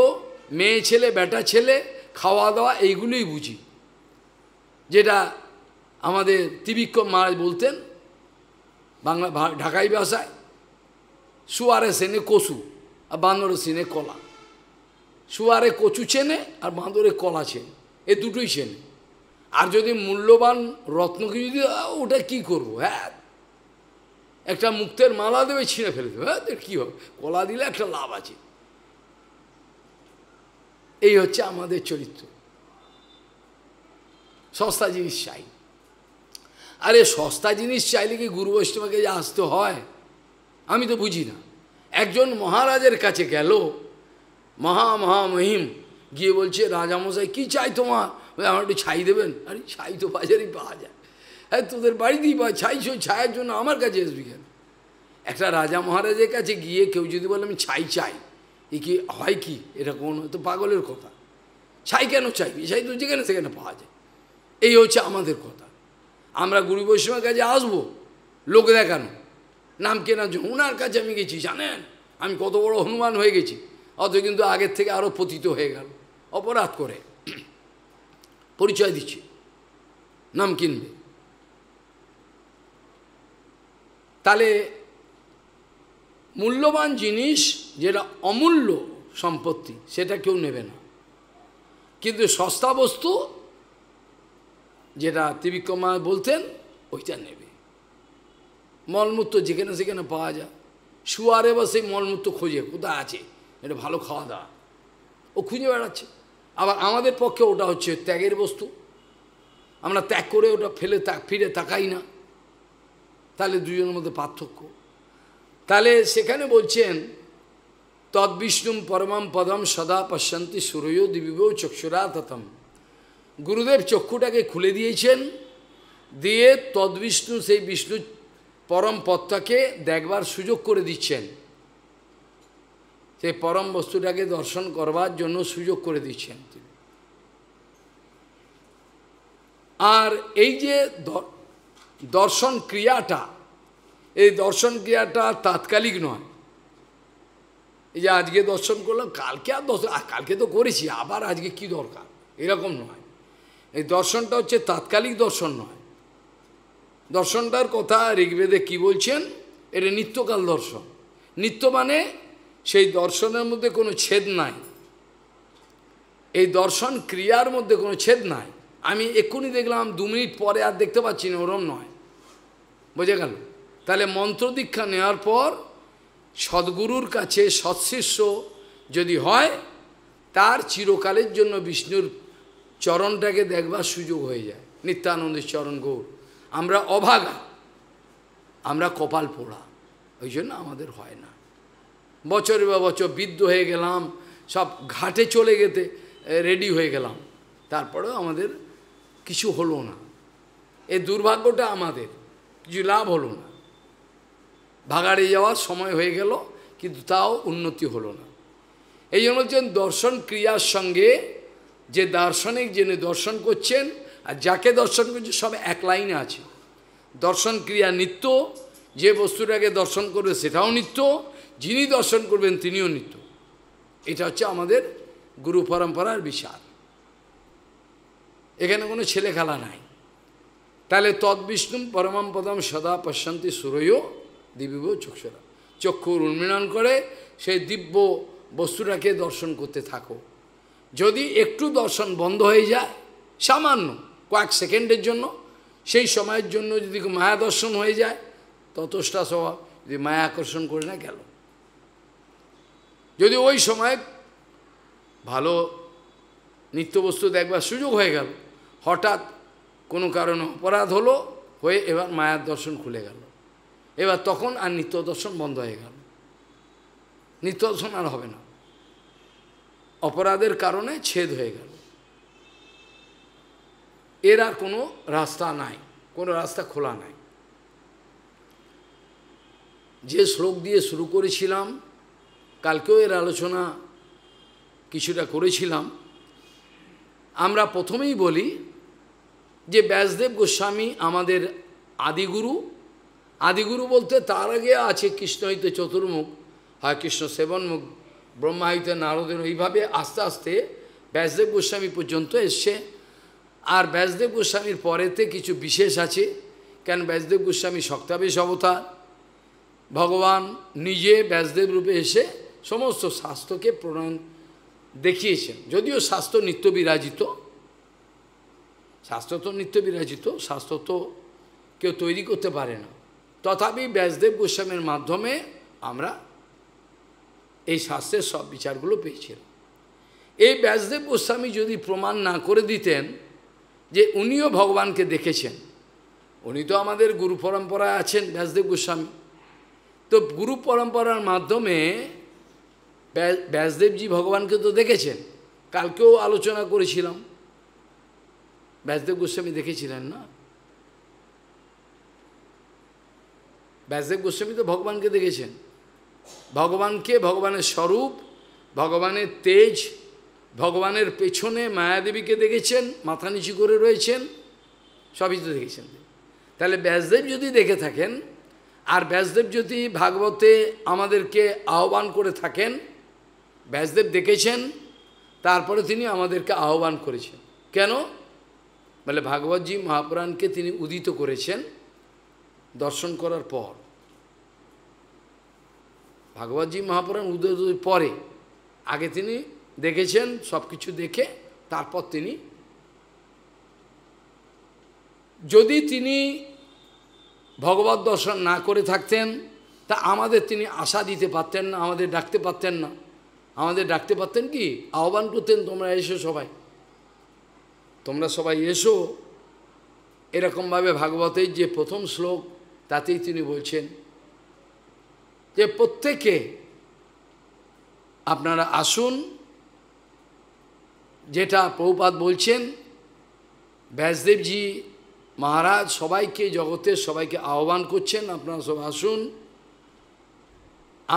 মেয়ে ছেলে বেটা ছেলে খাওয়া দাওয়া এইগুলোই বুঝি যেটা আমাদের তিবিক্রম মহারাজ বলতেন বাংলা ঢাকাই ভাষায় সুয়ারে সেনে কসু আর বান্দরে সেনে কলা সুয়ারে কচু চেনে আর বান্দরে কলা চেনে এ দুটোই চেনে আর যদি মূল্যবান রত্নকে যদি ওটা কি করব হ্যাঁ একটা মুক্তের মালা দেবে ছিঁড়ে ফেলে দেবে হ্যাঁ কী হবে কলা দিলে একটা লাভ আছে এই হচ্ছে আমাদের চরিত্র সস্তা জিনিস চাই আরে সস্তা জিনিস চাইলে কি গুরু বৈষ্ণবকে যে আসতে হয় আমি তো বুঝি না একজন মহারাজের কাছে গেল মহা মহামহিম গিয়ে বলছে রাজামশাই কি চাই তোমার আমার একটু ছাই দেবেন আরে ছাই তো বাজারেই পাওয়া যায় হ্যাঁ তোদের বাড়িতেই পাওয়া ছাইছো ছায়ের জন্য আমার কাছে আসবি কেন একটা রাজা মহারাজের কাছে গিয়ে কেউ যদি বলে আমি ছাই চাই এ কি হয় কি এটা কোন তো পাগলের কথা ছাই কেন চাই ছাই তো যেখানে সেখানে পাওয়া যায় এই হচ্ছে আমাদের কথা আমরা গুরু বৈষ্ণবের কাছে আসবো লোক দেখানো নাম কেনার জন্য ওনার কাছে আমি গেছি জানেন আমি কত বড় হনুমান হয়ে গেছি অত কিন্তু আগের থেকে আরও পতিত হয়ে গেল অপরাধ করে পরিচয় দিচ্ছে নাম কিনবে তাহলে মূল্যবান জিনিস যেটা অমূল্য সম্পত্তি সেটা কেউ নেবে না কিন্তু সস্তা বস্তু যেটা ত্রিবিক্রমা বলতেন ওইটা নেবে মলমূত্র যেখানে সেখানে পাওয়া যায় শুয়ারে বা সেই মলমূত্র খোঁজে কোথায় আছে এটা ভালো খাওয়া দাওয়া ও খুঁজে বেড়াচ্ছে আবার আমাদের পক্ষে ওটা হচ্ছে ত্যাগের বস্তু আমরা ত্যাগ করে ওটা ফেলে ফিরে তাকাই না তাহলে দুজনের মধ্যে পার্থক্য তাহলে সেখানে বলছেন তদ্বিষ্ণুম পরমাম পদম সদা পশান্তি সূর্য দিবিবেও চক্ষুরা ততম গুরুদেব চক্ষুটাকে খুলে দিয়েছেন দিয়ে তদ্বিষ্ণু সেই বিষ্ণু পরম পদটাকে দেখবার সুযোগ করে দিচ্ছেন সেই পরম বস্তুটাকে দর্শন করবার জন্য সুযোগ করে দিচ্ছেন তিনি আর এই যে দর্শন ক্রিয়াটা এই দর্শন ক্রিয়াটা তাৎকালিক নয় এই যে আজকে দর্শন করলাম কালকে আর দর্শন কালকে তো করেছি আবার আজকে কি দরকার এরকম নয় এই দর্শনটা হচ্ছে তাৎকালিক দর্শন নয় দর্শনটার কথা ঋগ্বেদে কি বলছেন এটা নিত্যকাল দর্শন নিত্য মানে সেই দর্শনের মধ্যে কোনো ছেদ নাই এই দর্শন ক্রিয়ার মধ্যে কোনো ছেদ নাই আমি এক্ষুনি দেখলাম দু মিনিট পরে আর দেখতে পাচ্ছি না ওরম নয় বোঝা গেল তাহলে মন্ত্র দীক্ষা নেওয়ার পর সদ্গুরুর কাছে সৎশিষ্য যদি হয় তার চিরকালের জন্য বিষ্ণুর চরণটাকে দেখবার সুযোগ হয়ে যায় নিত্যানন্দের চরণ গৌর আমরা অভাগা আমরা কপাল পোড়া ওই জন্য আমাদের হয় না বছরে বা বছর বিদ্ধ হয়ে গেলাম সব ঘাটে চলে গেতে রেডি হয়ে গেলাম তারপরেও আমাদের কিছু হলো না এই দুর্ভাগ্যটা আমাদের কিছু লাভ হলো না ভাগাড়ে যাওয়ার সময় হয়ে গেল কিন্তু তাও উন্নতি হলো না এই জন্য হচ্ছেন দর্শন ক্রিয়ার সঙ্গে যে দার্শনিক যিনি দর্শন করছেন আর যাকে দর্শন করছে সব এক লাইনে আছে দর্শন ক্রিয়া নিত্য যে বস্তুটাকে দর্শন করবে সেটাও নিত্য যিনি দর্শন করবেন তিনিও নিত্য এটা হচ্ছে আমাদের গুরু পরম্পরার বিচার এখানে কোনো ছেলে খেলা নাই তাহলে বিষ্ণু পরমাম পদম সদা প্রশান্তি সুরৈয় দিবিব চক্ষুরা চক্ষুর উন্মিলন করে সেই দিব্য বস্তুটাকে দর্শন করতে থাকো যদি একটু দর্শন বন্ধ হয়ে যায় সামান্য কয়েক সেকেন্ডের জন্য সেই সময়ের জন্য যদি মায়া দর্শন হয়ে যায় ততটা স্বভাব যদি মায়া আকর্ষণ করে না গেল যদি ওই সময় ভালো নিত্যবস্তু দেখবার সুযোগ হয়ে গেল হঠাৎ কোনো কারণে অপরাধ হলো হয়ে এবার মায়ার দর্শন খুলে গেল এবার তখন আর নিত্য দর্শন বন্ধ হয়ে গেল নিত্য দর্শন আর হবে না অপরাধের কারণে ছেদ হয়ে গেল এর আর কোনো রাস্তা নাই কোনো রাস্তা খোলা নাই যে শ্লোক দিয়ে শুরু করেছিলাম কালকেও এর আলোচনা কিছুটা করেছিলাম আমরা প্রথমেই বলি যে ব্যাসদেব গোস্বামী আমাদের আদিগুরু আদিগুরু বলতে তার আগে আছে কৃষ্ণ হইতে চতুর্মুখ হয় কৃষ্ণ সেবনমুখ ব্রহ্মা হইতে নারদের এইভাবে আস্তে আস্তে ব্যাসদেব গোস্বামী পর্যন্ত এসছে আর ব্যাসদেব গোস্বামীর পরেতে কিছু বিশেষ আছে কেন ব্যাসদেব গোস্বামী শক্তাবেশ অবতার ভগবান নিজে ব্যাসদেব রূপে এসে সমস্ত শাস্ত্রকে প্রণয়ন দেখিয়েছেন যদিও শাস্ত্র নিত্য বিরাজিত শাস্ত্র তো নিত্য বিরাজিত শাস্ত্র তো কেউ তৈরি করতে পারে না তথাপি ব্যাসদেব গোস্বামীর মাধ্যমে আমরা এই শাস্ত্রের সব বিচারগুলো পেয়েছিলাম এই ব্যাসদেব গোস্বামী যদি প্রমাণ না করে দিতেন যে উনিও ভগবানকে দেখেছেন উনি তো আমাদের গুরু পরম্পরায় আছেন ব্যাসদেব গোস্বামী তো গুরু পরম্পরার মাধ্যমে ব্যাসদেবজি ভগবানকে তো দেখেছেন কালকেও আলোচনা করেছিলাম ব্যাসদেব গোস্বামী দেখেছিলেন না ব্যাসদেব গোস্বামী তো ভগবানকে দেখেছেন ভগবানকে ভগবানের স্বরূপ ভগবানের তেজ ভগবানের পেছনে মায়াদেবীকে দেখেছেন মাথা নিচু করে রয়েছেন সবই তো দেখেছেন তাহলে ব্যাসদেব যদি দেখে থাকেন আর ব্যাসদেব যদি ভাগবতে আমাদেরকে আহ্বান করে থাকেন ব্যাসদেব দেখেছেন তারপরে তিনি আমাদেরকে আহ্বান করেছেন কেন বলে ভাগবতজি মহাপুরাণকে তিনি উদিত করেছেন দর্শন করার পর ভাগবতজি মহাপুরাণ উদিত পরে আগে তিনি দেখেছেন সব কিছু দেখে তারপর তিনি যদি তিনি ভগবত দর্শন না করে থাকতেন তা আমাদের তিনি আশা দিতে পারতেন না আমাদের ডাকতে পারতেন না আমাদের ডাকতে পারতেন কি আহ্বান করতেন তোমরা এসো সবাই তোমরা সবাই এসো এরকমভাবে ভাগবতের যে প্রথম শ্লোক তাতেই তিনি বলছেন যে প্রত্যেকে আপনারা আসুন যেটা প্রভুপাত বলছেন ব্যাসদেবজি মহারাজ সবাইকে জগতের সবাইকে আহ্বান করছেন আপনারা সব আসুন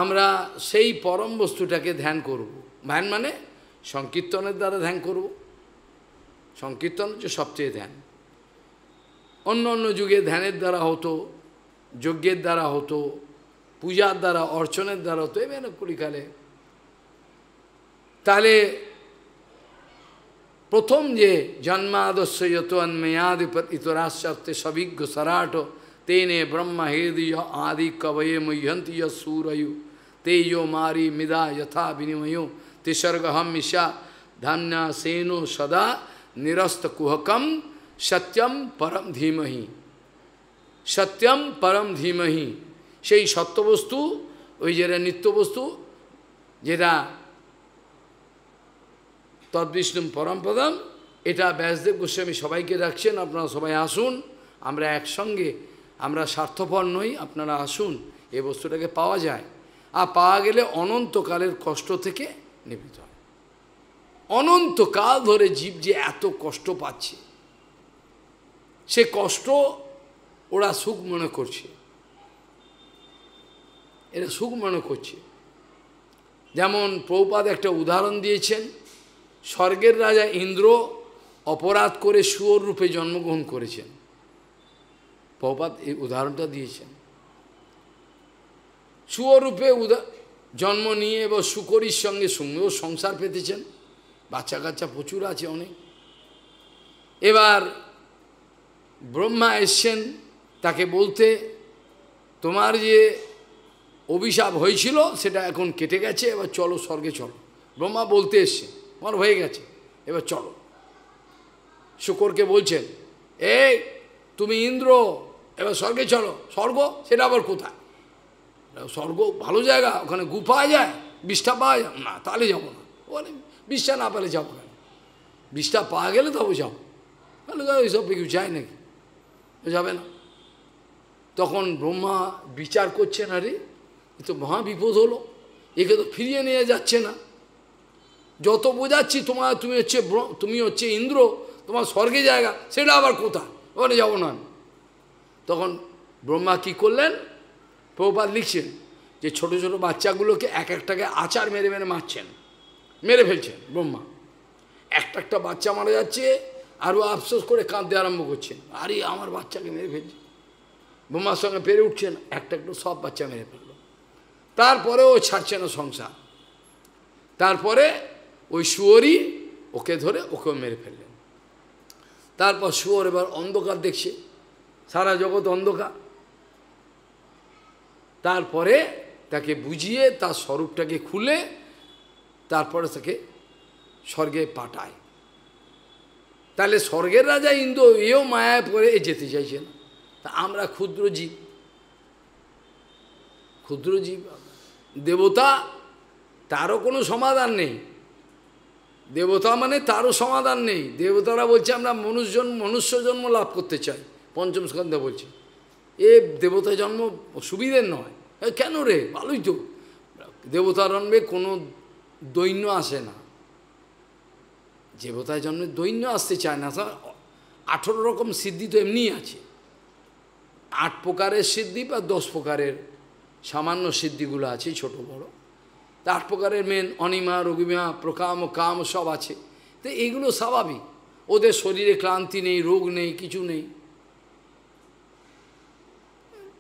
আমরা সেই পরম বস্তুটাকে ধ্যান করব। ধ্যান মানে সংকীর্তনের দ্বারা ধ্যান করব। সংকীর্তন হচ্ছে সবচেয়ে ধ্যান অন্য অন্য যুগে ধ্যানের দ্বারা হতো যজ্ঞের দ্বারা হতো পূজার দ্বারা অর্চনের দ্বারা হতো এবার কুড়িকালে তাহলে প্রথম যে জন্মাদস্য যত অন্মেয়াদ ইতরাশ্চার্থে সবিজ্ঞ সরাট तेने ब्रह्म हेदि आदि कवये मुह्यंति यूरयु तेजो मारी मिदा यथा विनिमयो तिसर्गहम मिशा धन्य सेनो सदा निरस्त कुहकम सत्यम परम धीमहि সত্যম পরম ধীমহি সেই সত্যবস্তু ওই যেটা নিত্যবস্তু যেটা তদ্বিষ্ণুম পরমপদম এটা ব্যাসদেব গোস্বামী সবাইকে রাখছেন আপনারা সবাই আসুন আমরা একসঙ্গে আমরা স্বার্থপর নই আপনারা আসুন এ বস্তুটাকে পাওয়া যায় আর পাওয়া গেলে অনন্তকালের কষ্ট থেকে নিবৃত হয় অনন্তকাল ধরে জীব যে এত কষ্ট পাচ্ছে সে কষ্ট ওরা সুখ মনে করছে এটা সুখ মনে করছে যেমন প্রৌপাদ একটা উদাহরণ দিয়েছেন স্বর্গের রাজা ইন্দ্র অপরাধ করে সুয়র রূপে জন্মগ্রহণ করেছেন প্রপাত এই উদাহরণটা দিয়েছেন সুয়রূপে উদা জন্ম নিয়ে এবং সুকরির সঙ্গে সঙ্গেও সংসার পেতেছেন বাচ্চা কাচ্চা প্রচুর আছে অনেক এবার ব্রহ্মা এসছেন তাকে বলতে তোমার যে অভিশাপ হয়েছিল সেটা এখন কেটে গেছে এবার চলো স্বর্গে চলো ব্রহ্মা বলতে এসছে আমার হয়ে গেছে এবার চলো শুকরকে বলছেন এই তুমি ইন্দ্র এবার স্বর্গে চলো স্বর্গ সেটা আবার কোথায় স্বর্গ ভালো জায়গা ওখানে গু পাওয়া যায় বিষ্ঠা পাওয়া যায় না তাহলে যাবো না ওখানে বিষ্ঠা না পেলে যাবো কেন বিষ্ঠা পাওয়া গেলে তবে যাবো তাহলে ওইসব কেউ যায় নাকি যাবে না তখন ব্রহ্মা বিচার করছেন আরে এ তো মহা বিপদ হলো একে তো ফিরিয়ে নিয়ে যাচ্ছে না যত বোঝাচ্ছি তোমার তুমি হচ্ছে তুমি হচ্ছে ইন্দ্র তোমার স্বর্গে জায়গা সেটা আবার কোথায় ওখানে যাবো না আমি তখন ব্রহ্মা কী করলেন প্রভুপাত লিখছেন যে ছোট ছোট বাচ্চাগুলোকে এক একটাকে আচার মেরে মেরে মারছেন মেরে ফেলছেন ব্রহ্মা একটা একটা বাচ্চা মারা যাচ্ছে আরও আফসোস করে কাঁদতে আরম্ভ করছেন আরে আমার বাচ্চাকে মেরে ফেলছে ব্রহ্মার সঙ্গে পেরে উঠছেন একটা একটু সব বাচ্চা মেরে ফেলল তারপরেও ও ছাড়ছে না সংসার তারপরে ওই শুয়োরই ওকে ধরে ওকেও মেরে ফেললেন তারপর শুয়োর এবার অন্ধকার দেখছে সারা জগৎ অন্ধকার তারপরে তাকে বুঝিয়ে তার স্বরূপটাকে খুলে তারপরে তাকে স্বর্গে পাঠায় তাহলে স্বর্গের রাজা ইন্দ্র এও মায়ায় পরে যেতে চাইছে না তা আমরা ক্ষুদ্র জীব ক্ষুদ্র জীব দেবতা তারও কোনো সমাধান নেই দেবতা মানে তারও সমাধান নেই দেবতারা বলছে আমরা মনুষ্য মনুষ্য জন্ম লাভ করতে চাই পঞ্চম স্কন্ধে বলছি এ দেবতা জন্ম সুবিধের নয় কেন রে ভালোই তো দেবতা জন্মে কোনো দৈন্য আসে না দেবতা জন্মে দৈন্য আসতে চায় না আঠেরো রকম সিদ্ধি তো এমনিই আছে আট প্রকারের সিদ্ধি বা দশ প্রকারের সামান্য সিদ্ধিগুলো আছে ছোট বড় তা আট প্রকারের মেন অনিমা রোগিমা প্রকাম কাম সব আছে তো এইগুলো স্বাভাবিক ওদের শরীরে ক্লান্তি নেই রোগ নেই কিছু নেই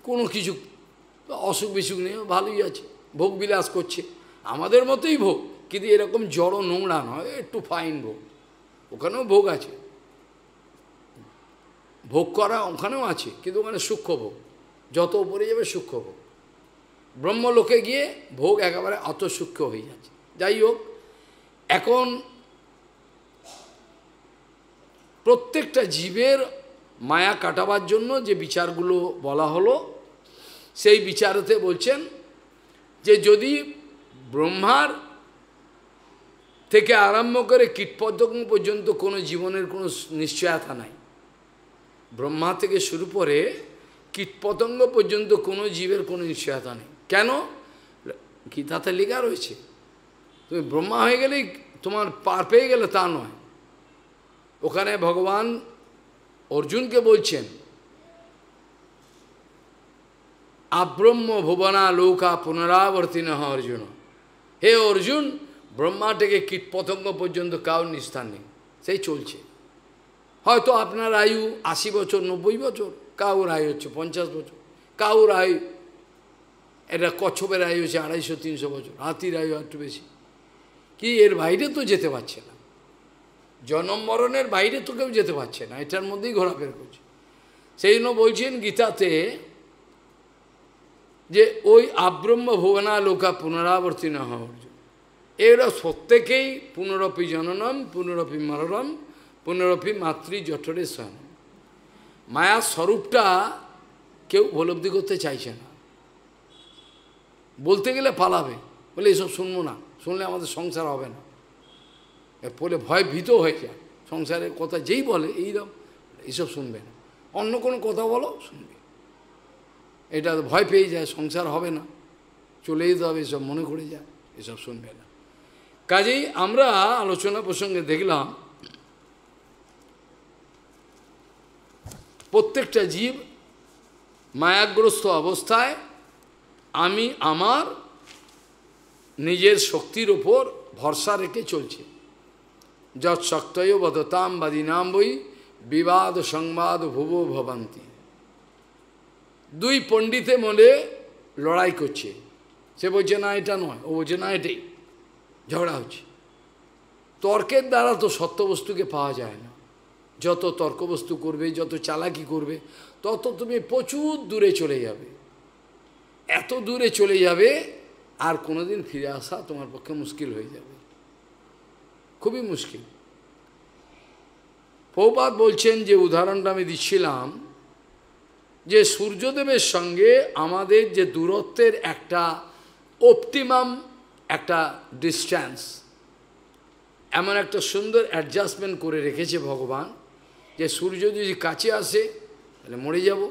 কোনো কিছু অসুখ বিসুখ নেই ভালোই আছে ভোগ বিলাস করছে আমাদের মতোই ভোগ কিন্তু এরকম জড়ো নোংরা নয় একটু ফাইন ভোগ ওখানেও ভোগ আছে ভোগ করা ওখানেও আছে কিন্তু ওখানে সূক্ষ্ম ভোগ যত উপরে যাবে সূক্ষ্ম ভোগ ব্রহ্মলোকে গিয়ে ভোগ একেবারে অত সূক্ষ্ম হয়ে যাচ্ছে যাই হোক এখন প্রত্যেকটা জীবের মায়া কাটাবার জন্য যে বিচারগুলো বলা হলো সেই বিচারতে বলছেন যে যদি ব্রহ্মার থেকে আরম্ভ করে কীটপতঙ্গ পর্যন্ত কোনো জীবনের কোনো নিশ্চয়তা নাই ব্রহ্মা থেকে শুরু করে কীটপতঙ্গ পর্যন্ত কোনো জীবের কোনো নিশ্চয়তা নেই কেন গীতাতে লেখা রয়েছে তুমি ব্রহ্মা হয়ে গেলেই তোমার পার পেয়ে গেলে তা নয় ওখানে ভগবান অর্জুনকে বলছেন আব্রহ্ম ভুবনা লৌকা পুনরাবর্তিন অর্জুন হে অর্জুন ব্রহ্মা থেকে কীটপতঙ্গ পর্যন্ত কারোর নিস্থান নেই সেই চলছে হয়তো আপনার আয়ু আশি বছর নব্বই বছর কাউর আয়ু হচ্ছে পঞ্চাশ বছর কাউর আয়ু এটা কচ্ছপের আয়ু হচ্ছে আড়াইশো তিনশো বছর হাতির আয়ু একটু বেশি কি এর বাইরে তো যেতে পারছে না জনম মরণের বাইরে তো কেউ যেতে পারছে না এটার মধ্যেই ঘোরাফের করছে সেই জন্য বলছেন গীতাতে যে ওই আব্রহ্ম ভুবনালোকা পুনরাবর্তী না হওয়ার এরা প্রত্যেকেই পুনরপি জননম পুনরপি মরণম পুনরপি মাতৃ জঠরে স্বয়ং মায়া স্বরূপটা কেউ উপলব্ধি করতে চাইছে না বলতে গেলে পালাবে বলে এসব শুনবো না শুনলে আমাদের সংসার হবে না বলে ভয় ভীত হয়ে যায় সংসারের কথা যেই বলে এইরকম এইসব শুনবে না অন্য কোনো কথা বলো শুনবে এটা ভয় পেয়ে যায় সংসার হবে না চলে যেতে হবে এসব মনে করে যায় এসব শুনবে না কাজেই আমরা আলোচনা প্রসঙ্গে দেখলাম প্রত্যেকটা জীব মায়াগ্রস্ত অবস্থায় আমি আমার নিজের শক্তির ওপর ভরসা রেখে চলছে যৎ শক্তয় বদতাম বাদিনাম বই বিবাদ সংবাদ ভুব ভবান্তি দুই পণ্ডিতে মনে লড়াই করছে সে বলছে না এটা নয় ও বলছে না এটাই ঝগড়া হচ্ছে তর্কের দ্বারা তো সত্যবস্তুকে পাওয়া যায় না যত তর্কবস্তু করবে যত চালাকি করবে তত তুমি প্রচুর দূরে চলে যাবে এত দূরে চলে যাবে আর কোনোদিন ফিরে আসা তোমার পক্ষে মুশকিল হয়ে যাবে খুবই মুশকিল পৌপাত বলছেন যে উদাহরণটা আমি দিচ্ছিলাম যে সূর্যদেবের সঙ্গে আমাদের যে দূরত্বের একটা অপটিমাম একটা ডিস্ট্যান্স এমন একটা সুন্দর অ্যাডজাস্টমেন্ট করে রেখেছে ভগবান যে সূর্য যদি কাছে আসে তাহলে মরে যাব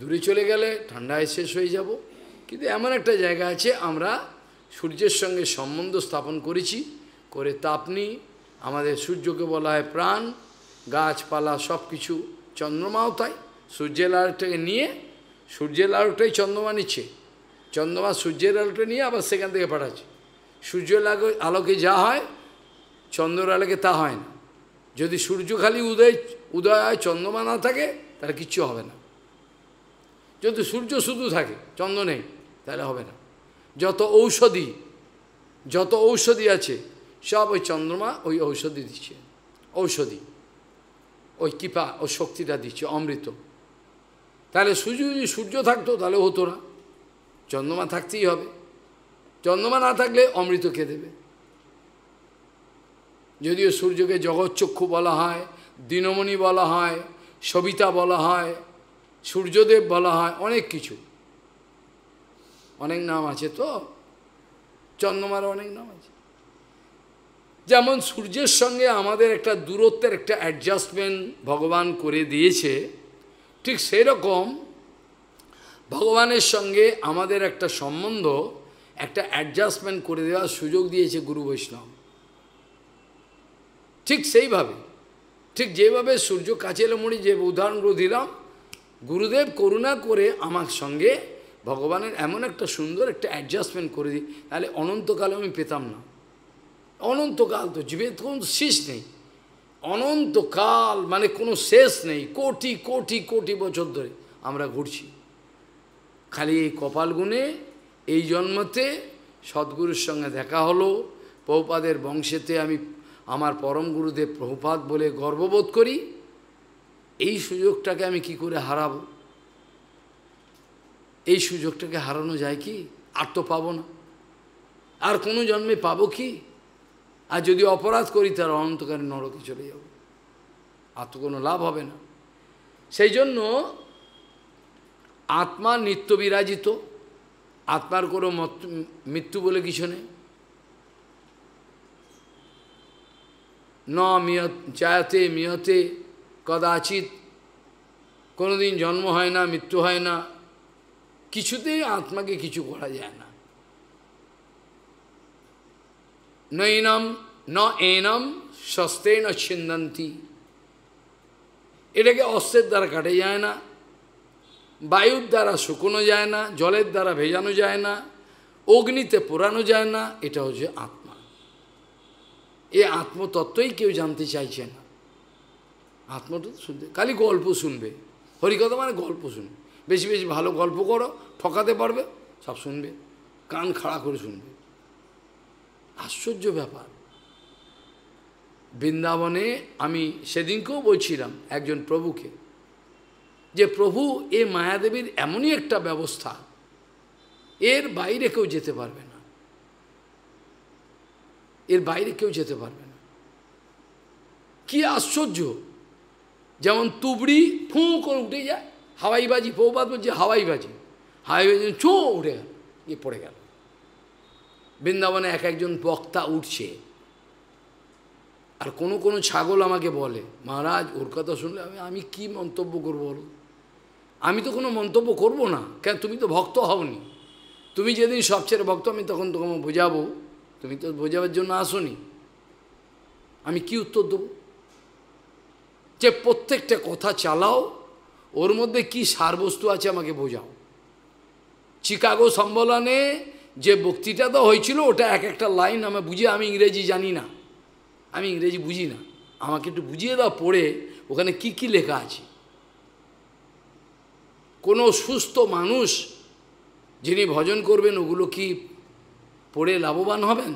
দূরে চলে গেলে ঠান্ডায় শেষ হয়ে যাব কিন্তু এমন একটা জায়গা আছে আমরা সূর্যের সঙ্গে সম্বন্ধ স্থাপন করেছি করে তাপনি আমাদের সূর্যকে বলা হয় প্রাণ গাছপালা সব কিছু চন্দ্রমাও তাই সূর্যের আলোটাকে নিয়ে সূর্যের আলোটাই চন্দ্রমা নিচ্ছে চন্দ্রমা সূর্যের আলোটা নিয়ে আবার সেখান থেকে পাঠাচ্ছে সূর্যের আলো আলোকে যা হয় চন্দ্র আলোকে তা হয় না যদি সূর্য খালি উদয় উদয় হয় চন্দ্রমা না থাকে তাহলে কিচ্ছু হবে না যদি সূর্য শুধু থাকে চন্দ্র নেই তাহলে হবে না যত ঔষধি যত ঔষধি আছে সব ওই চন্দ্রমা ওই ঔষধি দিচ্ছে ঔষধি ওই কৃপা ও শক্তিটা দিচ্ছে অমৃত তাহলে সূর্য যদি সূর্য থাকতো তাহলে হতো না চন্দ্রমা থাকতেই হবে চন্দ্রমা না থাকলে অমৃত খেয়ে দেবে যদিও সূর্যকে জগৎচক্ষু বলা হয় দিনমণি বলা হয় সবিতা বলা হয় সূর্যদেব বলা হয় অনেক কিছু অনেক নাম আছে তো চন্দ্রমারও অনেক নাম আছে যেমন সূর্যের সঙ্গে আমাদের একটা দূরত্বের একটা অ্যাডজাস্টমেন্ট ভগবান করে দিয়েছে ঠিক সেরকম ভগবানের সঙ্গে আমাদের একটা সম্বন্ধ একটা অ্যাডজাস্টমেন্ট করে দেওয়ার সুযোগ দিয়েছে গুরু বৈষ্ণব ঠিক সেইভাবে ঠিক যেভাবে সূর্য কাছে মুড়ি যে উদাহরণগুলো দিলাম গুরুদেব করুণা করে আমার সঙ্গে ভগবানের এমন একটা সুন্দর একটা অ্যাডজাস্টমেন্ট করে দিই তাহলে অনন্তকাল আমি পেতাম না অনন্তকাল তো জীবের কোন শীষ নেই অনন্তকাল মানে কোনো শেষ নেই কোটি কোটি কোটি বছর ধরে আমরা ঘুরছি খালি এই কপাল গুণে এই জন্মতে সদ্গুরুর সঙ্গে দেখা হলো প্রহুপাদের বংশেতে আমি আমার পরম গুরুদেব প্রহুপাত বলে গর্ববোধ করি এই সুযোগটাকে আমি কি করে হারাবো এই সুযোগটাকে হারানো যায় কি আর তো পাবো না আর কোনো জন্মে পাবো কি আর যদি অপরাধ করি তার অনন্তকারী নরকে চলে যাব আর তো কোনো লাভ হবে না সেই জন্য আত্মা নিত্য বিরাজিত আত্মার কোনো মৃত্যু বলে কিছু নেই ন মিয়ত জায়তে মিয়তে কদাচিত কোনোদিন জন্ম হয় না মৃত্যু হয় না কিছুতেই আত্মাকে কিছু করা যায় না নৈনম ন এনম সস্তে ন ছিন্দন্তি এটাকে অস্ত্রের দ্বারা কাটে যায় না বায়ুর দ্বারা শুকনো যায় না জলের দ্বারা ভেজানো যায় না অগ্নিতে পোড়ানো যায় না এটা হচ্ছে আত্মা এ আত্মতত্ত্বই কেউ জানতে চাইছে না আত্মটা শুনতে খালি গল্প শুনবে হরিকথা মানে গল্প শুনবে বেশি বেশি ভালো গল্প করো ঠকাতে পারবে সব শুনবে কান খাড়া করে শুনবে আশ্চর্য ব্যাপার বৃন্দাবনে আমি সেদিনকেও বলছিলাম একজন প্রভুকে যে প্রভু এ মায়াদেবীর এমনই একটা ব্যবস্থা এর বাইরে কেউ যেতে পারবে না এর বাইরে কেউ যেতে পারবে না কি আশ্চর্য যেমন তুবড়ি ফুঁ করে উঠে যায় হাওয়াইবাজি প্রভুপাত বলছে হাওয়াইবাজি হাওয়াইবাজি ছোঁ উঠে গেল ইয়ে পড়ে গেল বৃন্দাবনে এক একজন বক্তা উঠছে আর কোনো কোনো ছাগল আমাকে বলে মহারাজ ওর কথা শুনলে আমি আমি কী মন্তব্য করবো বলো আমি তো কোনো মন্তব্য করব না কেন তুমি তো ভক্ত হওনি তুমি যেদিন সবচেয়ে ভক্ত আমি তখন তোমাকে বোঝাবো তুমি তো বোঝাবার জন্য আসনি আমি কি উত্তর দেব যে প্রত্যেকটা কথা চালাও ওর মধ্যে কি সারবস্তু আছে আমাকে বোঝাও চিকাগো সম্মেলনে যে বক্তৃতা তো হয়েছিল ওটা এক একটা লাইন আমি বুঝে আমি ইংরেজি জানি না আমি ইংরেজি বুঝি না আমাকে একটু বুঝিয়ে দাও পড়ে ওখানে কি কি লেখা আছে কোনো সুস্থ মানুষ যিনি ভজন করবেন ওগুলো কি পড়ে লাভবান হবেন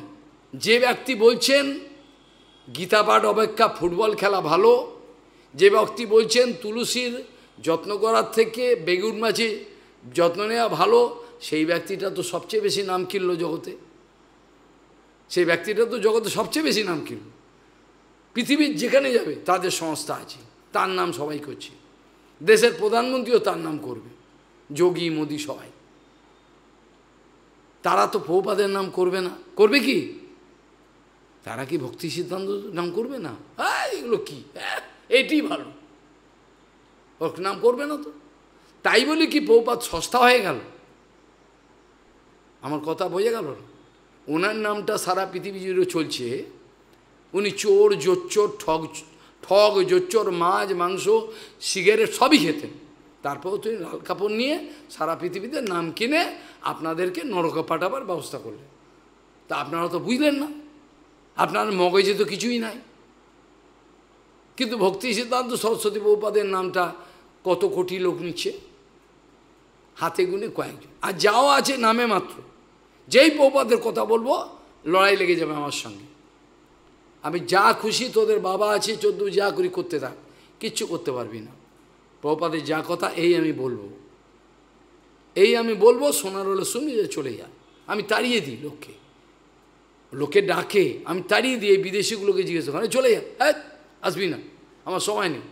যে ব্যক্তি বলছেন গীতাপাঠ অপেক্ষা ফুটবল খেলা ভালো যে ব্যক্তি বলছেন তুলসীর যত্ন করার থেকে বেগুন মাছে যত্ন নেওয়া ভালো সেই ব্যক্তিটা তো সবচেয়ে বেশি নাম কিনল জগতে সেই ব্যক্তিটা তো জগতে সবচেয়ে বেশি নাম কিনল পৃথিবীর যেখানে যাবে তাদের সংস্থা আছে তার নাম সবাই করছে দেশের প্রধানমন্ত্রীও তার নাম করবে যোগী মোদি সবাই তারা তো পৌপাদের নাম করবে না করবে কি তারা কি ভক্তি সিদ্ধান্ত নাম করবে না হ্যাঁ এগুলো কি হ্যাঁ, এটি ভালো ওর নাম করবে না তো তাই বলি কি পৌপাত সস্তা হয়ে গেল আমার কথা বোঝা গেল ওনার নামটা সারা পৃথিবী জুড়ে চলছে উনি চোর জোচ্চোর ঠগ ঠগ জোচ্চোর মাছ মাংস সিগারেট সবই খেতেন তারপর তিনি লাল কাপড় নিয়ে সারা পৃথিবীতে নাম কিনে আপনাদেরকে নরকা পাঠাবার ব্যবস্থা করলেন তা আপনারা তো বুঝলেন না আপনার মগজে তো কিছুই নাই কিন্তু ভক্তি সিদ্ধান্ত সরস্বতী বহুপাদের নামটা কত কোটি লোক নিচ্ছে হাতে গুনে কয়েকজন আর যাও আছে নামে মাত্র যেই প্রপাতের কথা বলবো লড়াই লেগে যাবে আমার সঙ্গে আমি যা খুশি তোদের বাবা আছে চোদ্দ যা করি করতে থাক কিচ্ছু করতে পারবি না প্রপাতের যা কথা এই আমি বলবো এই আমি বলবো সোনার হলে শুনি যে চলে যা আমি তাড়িয়ে দিই লোককে লোকে ডাকে আমি তাড়িয়ে এই বিদেশিগুলোকে জিজ্ঞেস করে চলে যা হ্যাঁ আসবি না আমার সময় নেই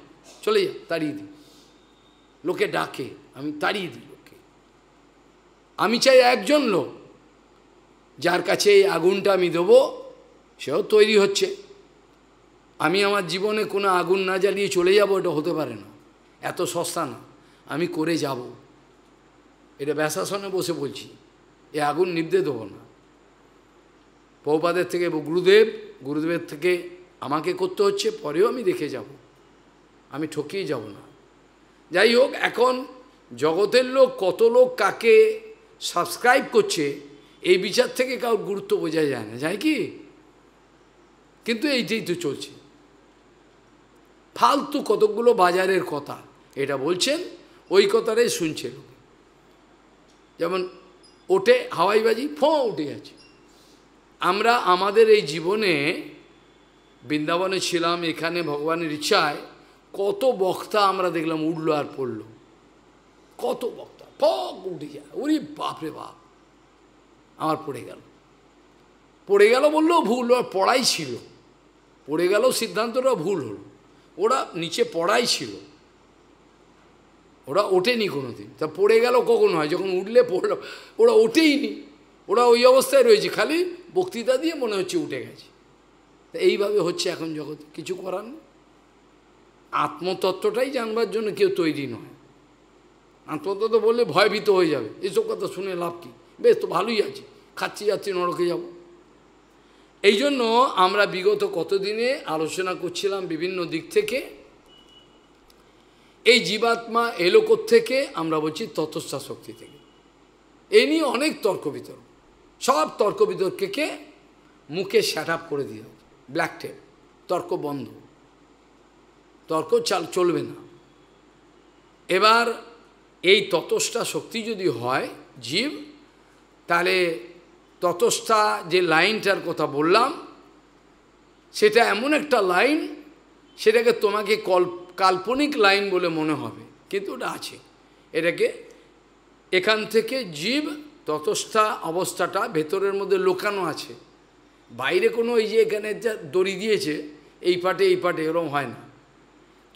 চলে যা তাড়িয়ে দিই লোকে ডাকে আমি তাড়িয়ে দিই লোককে আমি চাই একজন লোক যার কাছে এই আগুনটা আমি দেবো সেও তৈরি হচ্ছে আমি আমার জীবনে কোনো আগুন না জ্বালিয়ে চলে যাব এটা হতে পারে না এত সস্তা না আমি করে যাব এটা ব্যাসাসনে বসে বলছি এ আগুন নিবদে দেবো না পৌপাদের থেকে গুরুদেব গুরুদেবের থেকে আমাকে করতে হচ্ছে পরেও আমি দেখে যাব আমি ঠকিয়ে যাব না যাই হোক এখন জগতের লোক কত লোক কাকে সাবস্ক্রাইব করছে এই বিচার থেকে কারোর গুরুত্ব বোঝা যায় না যায় কি কিন্তু এইটাই তো চলছে ফালতু কতকগুলো বাজারের কথা এটা বলছেন ওই কথাটাই শুনছে লোকে যেমন ওটে হাওয়াইবাজি ফো উঠে গেছে আমরা আমাদের এই জীবনে বৃন্দাবনে ছিলাম এখানে ভগবানের ইচ্ছায় কত বক্তা আমরা দেখলাম উঠলো আর পড়লো কত বক্তা ফক উঠে যায় ওরে বাপরে বাপ আমার পড়ে গেল পড়ে গেল বললেও ভুল ওরা পড়াই ছিল পড়ে গেল সিদ্ধান্তটা ভুল হল ওরা নিচে পড়াই ছিল ওরা ওঠেনি কোনো দিন তা পড়ে গেল কখন হয় যখন উঠলে পড়ল ওরা ওঠেইনি ওরা ওই অবস্থায় রয়েছে খালি বক্তৃতা দিয়ে মনে হচ্ছে উঠে গেছে তা এইভাবে হচ্ছে এখন জগৎ কিছু করার নেই আত্মতত্ত্বটাই জানবার জন্য কেউ তৈরি নয় আত্মতত্ত্ব বললে ভয়ভীত হয়ে যাবে এসব কথা শুনে লাভ কী বেশ তো ভালোই আছে খাচ্ছি যাচ্ছি নরকে যাব এই জন্য আমরা বিগত কতদিনে আলোচনা করছিলাম বিভিন্ন দিক থেকে এই জীবাত্মা এলো থেকে আমরা বলছি ততস্থা শক্তি থেকে এ নিয়ে অনেক তর্ক বিতর্ক সব তর্ক বিতর্ককে মুখে স্যাট আপ করে দিয়ে ব্ল্যাক টেপ তর্ক বন্ধ তর্ক চাল চলবে না এবার এই ততস্টা শক্তি যদি হয় জীব তাহলে ততস্থা যে লাইনটার কথা বললাম সেটা এমন একটা লাইন সেটাকে তোমাকে কল কাল্পনিক লাইন বলে মনে হবে কিন্তু ওটা আছে এটাকে এখান থেকে জীব ততস্থা অবস্থাটা ভেতরের মধ্যে লোকানো আছে বাইরে কোনো এই যে এখানে যা দড়ি দিয়েছে এই পাটে এই পাটে এরম হয় না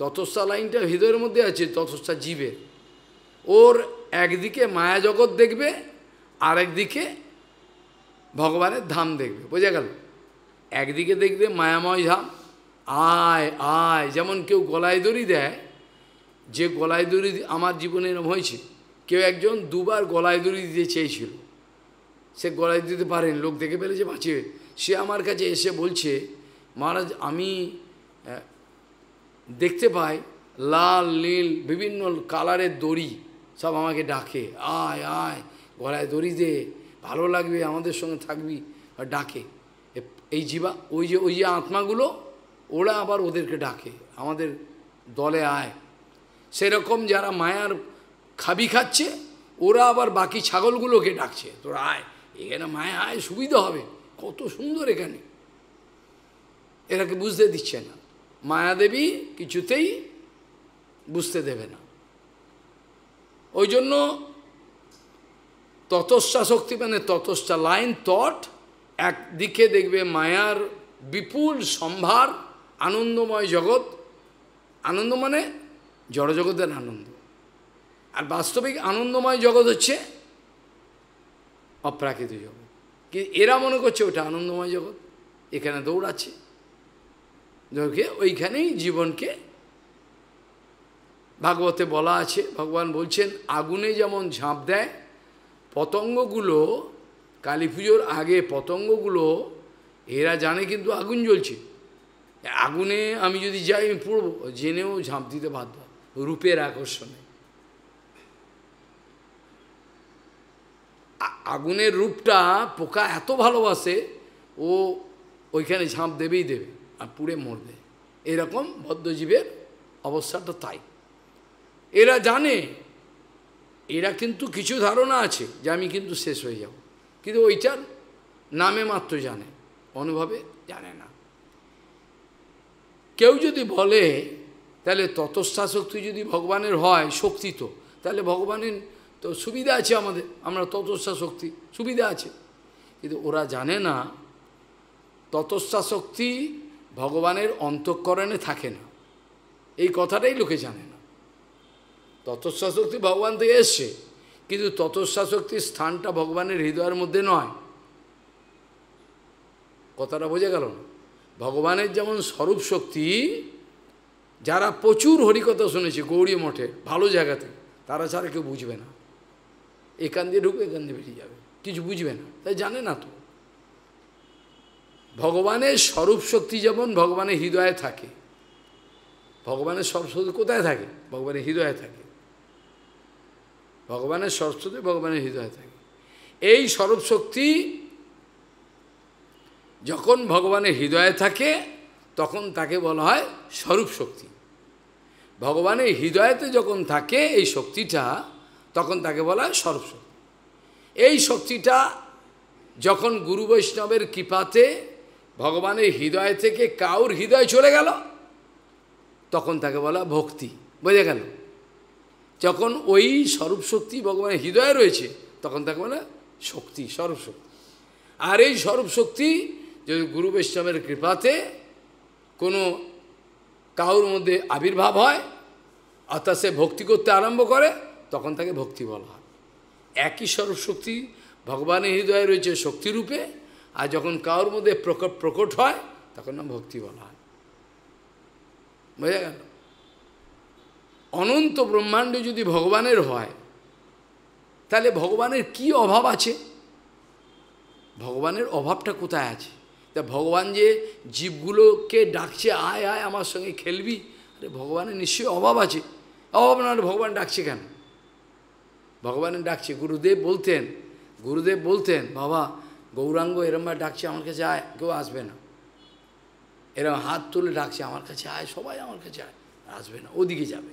ততস্থা লাইনটা ভেতরের মধ্যে আছে ততস্থা জীবের ওর একদিকে মায়া জগৎ দেখবে দিকে ভগবানের ধাম দেখবে বোঝা গেল একদিকে দেখবে মায়াময় ধাম আয় আয় যেমন কেউ গলায় দড়ি দেয় যে গলায় দড়ি আমার জীবনে এরম হয়েছে কেউ একজন দুবার গলায় দড়ি দিতে চেয়েছিল সে গলায় দিতে পারেন লোক দেখে ফেলেছে বাঁচিয়ে সে আমার কাছে এসে বলছে মহারাজ আমি দেখতে পাই লাল নীল বিভিন্ন কালারের দড়ি সব আমাকে ডাকে আয় আয় গলায় দড়ি দে ভালো লাগবে আমাদের সঙ্গে থাকবি আর ডাকে এই জীবা ওই যে ওই যে আত্মাগুলো ওরা আবার ওদেরকে ডাকে আমাদের দলে আয় সেরকম যারা মায়ার খাবি খাচ্ছে ওরা আবার বাকি ছাগলগুলোকে ডাকছে তোরা আয় এখানে মায়া আয় সুবিধা হবে কত সুন্দর এখানে এরাকে বুঝতে দিচ্ছে না মায়াদেবী কিছুতেই বুঝতে দেবে না ওই জন্য ততস্যা শক্তি মানে ততস্যা লাইন তট একদিকে দেখবে মায়ার বিপুল সম্ভার আনন্দময় জগৎ আনন্দ মানে জড়জগতের আনন্দ আর বাস্তবিক আনন্দময় জগৎ হচ্ছে অপ্রাকৃত জগৎ কিন্তু এরা মনে করছে ওটা আনন্দময় জগৎ এখানে দৌড়াচ্ছে ধরকে ওইখানেই জীবনকে ভাগবতে বলা আছে ভগবান বলছেন আগুনে যেমন ঝাঁপ দেয় পতঙ্গগুলো কালী পুজোর আগে পতঙ্গগুলো এরা জানে কিন্তু আগুন জ্বলছে আগুনে আমি যদি যাই আমি পড়ব জেনেও ঝাঁপ দিতে বাধ্য রূপের আকর্ষণে আগুনের রূপটা পোকা এত ভালোবাসে ও ওইখানে ঝাঁপ দেবেই দেবে আর পুড়ে মরবে এরকম বদ্ধজীবের অবস্থাটা তাই এরা জানে এরা কিন্তু কিছু ধারণা আছে যে আমি কিন্তু শেষ হয়ে যাব কিন্তু ওইটার নামে মাত্র জানে অনুভবে জানে না কেউ যদি বলে তাহলে ততস্থা শক্তি যদি ভগবানের হয় শক্তি তো তাহলে ভগবানের তো সুবিধা আছে আমাদের আমরা ততস্থা শক্তি সুবিধা আছে কিন্তু ওরা জানে না ততস্থা শক্তি ভগবানের অন্তঃকরণে থাকে না এই কথাটাই লোকে জানে ততশাশক্তি ভগবান থেকে এসছে কিন্তু ততশাশক্তির স্থানটা ভগবানের হৃদয়ের মধ্যে নয় কথাটা বোঝা গেল না ভগবানের যেমন স্বরূপ শক্তি যারা প্রচুর হরিকথা শুনেছে গৌরী মঠে ভালো জায়গাতে তারা ছাড়া কেউ বুঝবে না এখান দিয়ে ঢুকবে এখান দিয়ে বেরিয়ে যাবে কিছু বুঝবে না তাই জানে না তো ভগবানের স্বরূপ শক্তি যেমন ভগবানের হৃদয়ে থাকে ভগবানের সরস্বতী কোথায় থাকে ভগবানের হৃদয়ে থাকে ভগবানের সরস্বতী ভগবানের হৃদয়ে থাকে এই স্বরূপ শক্তি যখন ভগবানের হৃদয়ে থাকে তখন তাকে বলা হয় স্বরূপ শক্তি ভগবানের হৃদয়তে যখন থাকে এই শক্তিটা তখন তাকে বলা হয় স্বরূপ শক্তি এই শক্তিটা যখন গুরু বৈষ্ণবের কৃপাতে ভগবানের হৃদয় থেকে কাউর হৃদয় চলে গেল তখন তাকে বলা ভক্তি বোঝা গেল যখন ওই স্বরূপ শক্তি ভগবানের হৃদয়ে রয়েছে তখন তাকে বলে শক্তি সর্বশক্তি আর এই সর্বশক্তি যদি গুরু বৈষ্ণবের কৃপাতে কোনো কাউর মধ্যে আবির্ভাব হয় অর্থাৎ সে ভক্তি করতে আরম্ভ করে তখন তাকে ভক্তি বলা হয় একই সর্বশক্তি ভগবানের হৃদয়ে রয়েছে শক্তিরূপে আর যখন কাউর মধ্যে প্রকট প্রকট হয় তখন না ভক্তি বলা হয় বোঝা গেল অনন্ত ব্রহ্মাণ্ড যদি ভগবানের হয় তাহলে ভগবানের কি অভাব আছে ভগবানের অভাবটা কোথায় আছে তা ভগবান যে জীবগুলোকে ডাকছে আয় আয় আমার সঙ্গে খেলবি আরে ভগবানের নিশ্চয়ই অভাব আছে অভাব না ভগবান ডাকছে কেন ভগবানের ডাকছে গুরুদেব বলতেন গুরুদেব বলতেন বাবা গৌরাঙ্গ এরমবার ডাকছে আমার কাছে আয় কেউ আসবে না এরম হাত তুলে ডাকছে আমার কাছে আয় সবাই আমার কাছে আয় আসবে না ওদিকে যাবে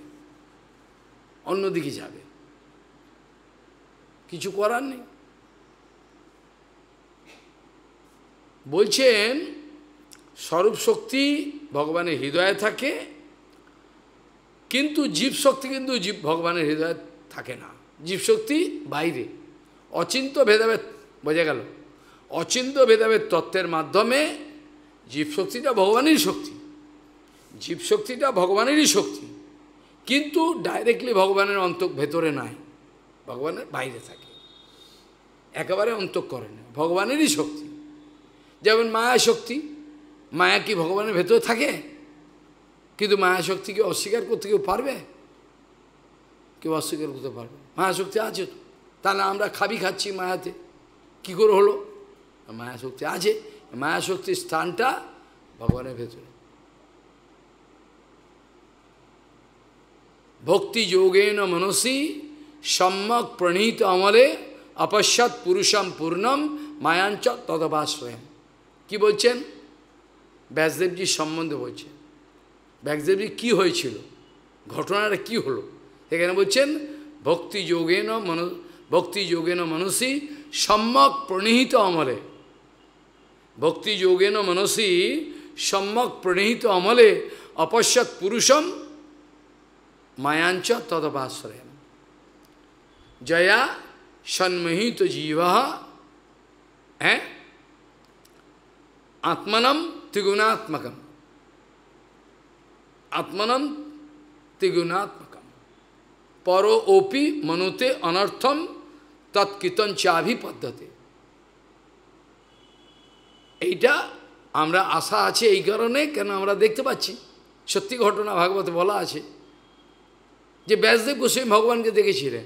অন্যদিকে যাবে কিছু করার নেই বলছেন স্বরূপ শক্তি ভগবানের হৃদয়ে থাকে কিন্তু জীব শক্তি কিন্তু জীব ভগবানের হৃদয়ে থাকে না জীব শক্তি বাইরে অচিন্ত ভেদাভেদ বোঝা গেল অচিন্ত ভেদাভেদ তত্ত্বের মাধ্যমে জীবশক্তিটা ভগবানেরই শক্তি জীবশক্তিটা ভগবানেরই শক্তি কিন্তু ডাইরেক্টলি ভগবানের অন্তক ভেতরে নাই ভগবানের বাইরে থাকে একেবারে অন্তক করে না ভগবানেরই শক্তি যেমন মায়া শক্তি মায়া কি ভগবানের ভেতরে থাকে কিন্তু মায়া শক্তিকে অস্বীকার করতে কেউ পারবে কেউ অস্বীকার করতে পারবে মায়া শক্তি আছে তো তাহলে আমরা খাবি খাচ্ছি মায়াতে কি করে হলো মায়া শক্তি আছে মায়া শক্তির স্থানটা ভগবানের ভেতরে ভক্তি যোগেন মনসি সম্যক প্রণীত আমলে অপশ্যৎ পুরুষম পূর্ণম মায়াঞ্চ তদবাশ্রয়ম কি বলছেন ব্যাসদেবজি সম্বন্ধে বলছেন ব্যাসদেবজি কি হয়েছিল ঘটনাটা কি হলো সেখানে বলছেন ভক্তি যোগেন মন ভক্তি যোগেন মনসি সম্যক প্রণীহিত অমলে ভক্তি যোগেন মনসি সম্যক প্রণীহিত অমলে অপশ্যৎ পুরুষম মায়াঞ্চ তদবাশ্রয় জয়া সন্মোহিত জীব হ্যাঁ আত্মনম ত্রিগুণাত্মকম আত্মনম ত্রিগুণাত্মকম পর ওপি মনুতে অনর্থম তৎকীর্তন চাভি পদ্ধতি এইটা আমরা আশা আছে এই কারণে কেন আমরা দেখতে পাচ্ছি সত্যি ঘটনা ভাগবত বলা আছে যে ব্যাসদেব গোস্বামী ভগবানকে দেখেছিলেন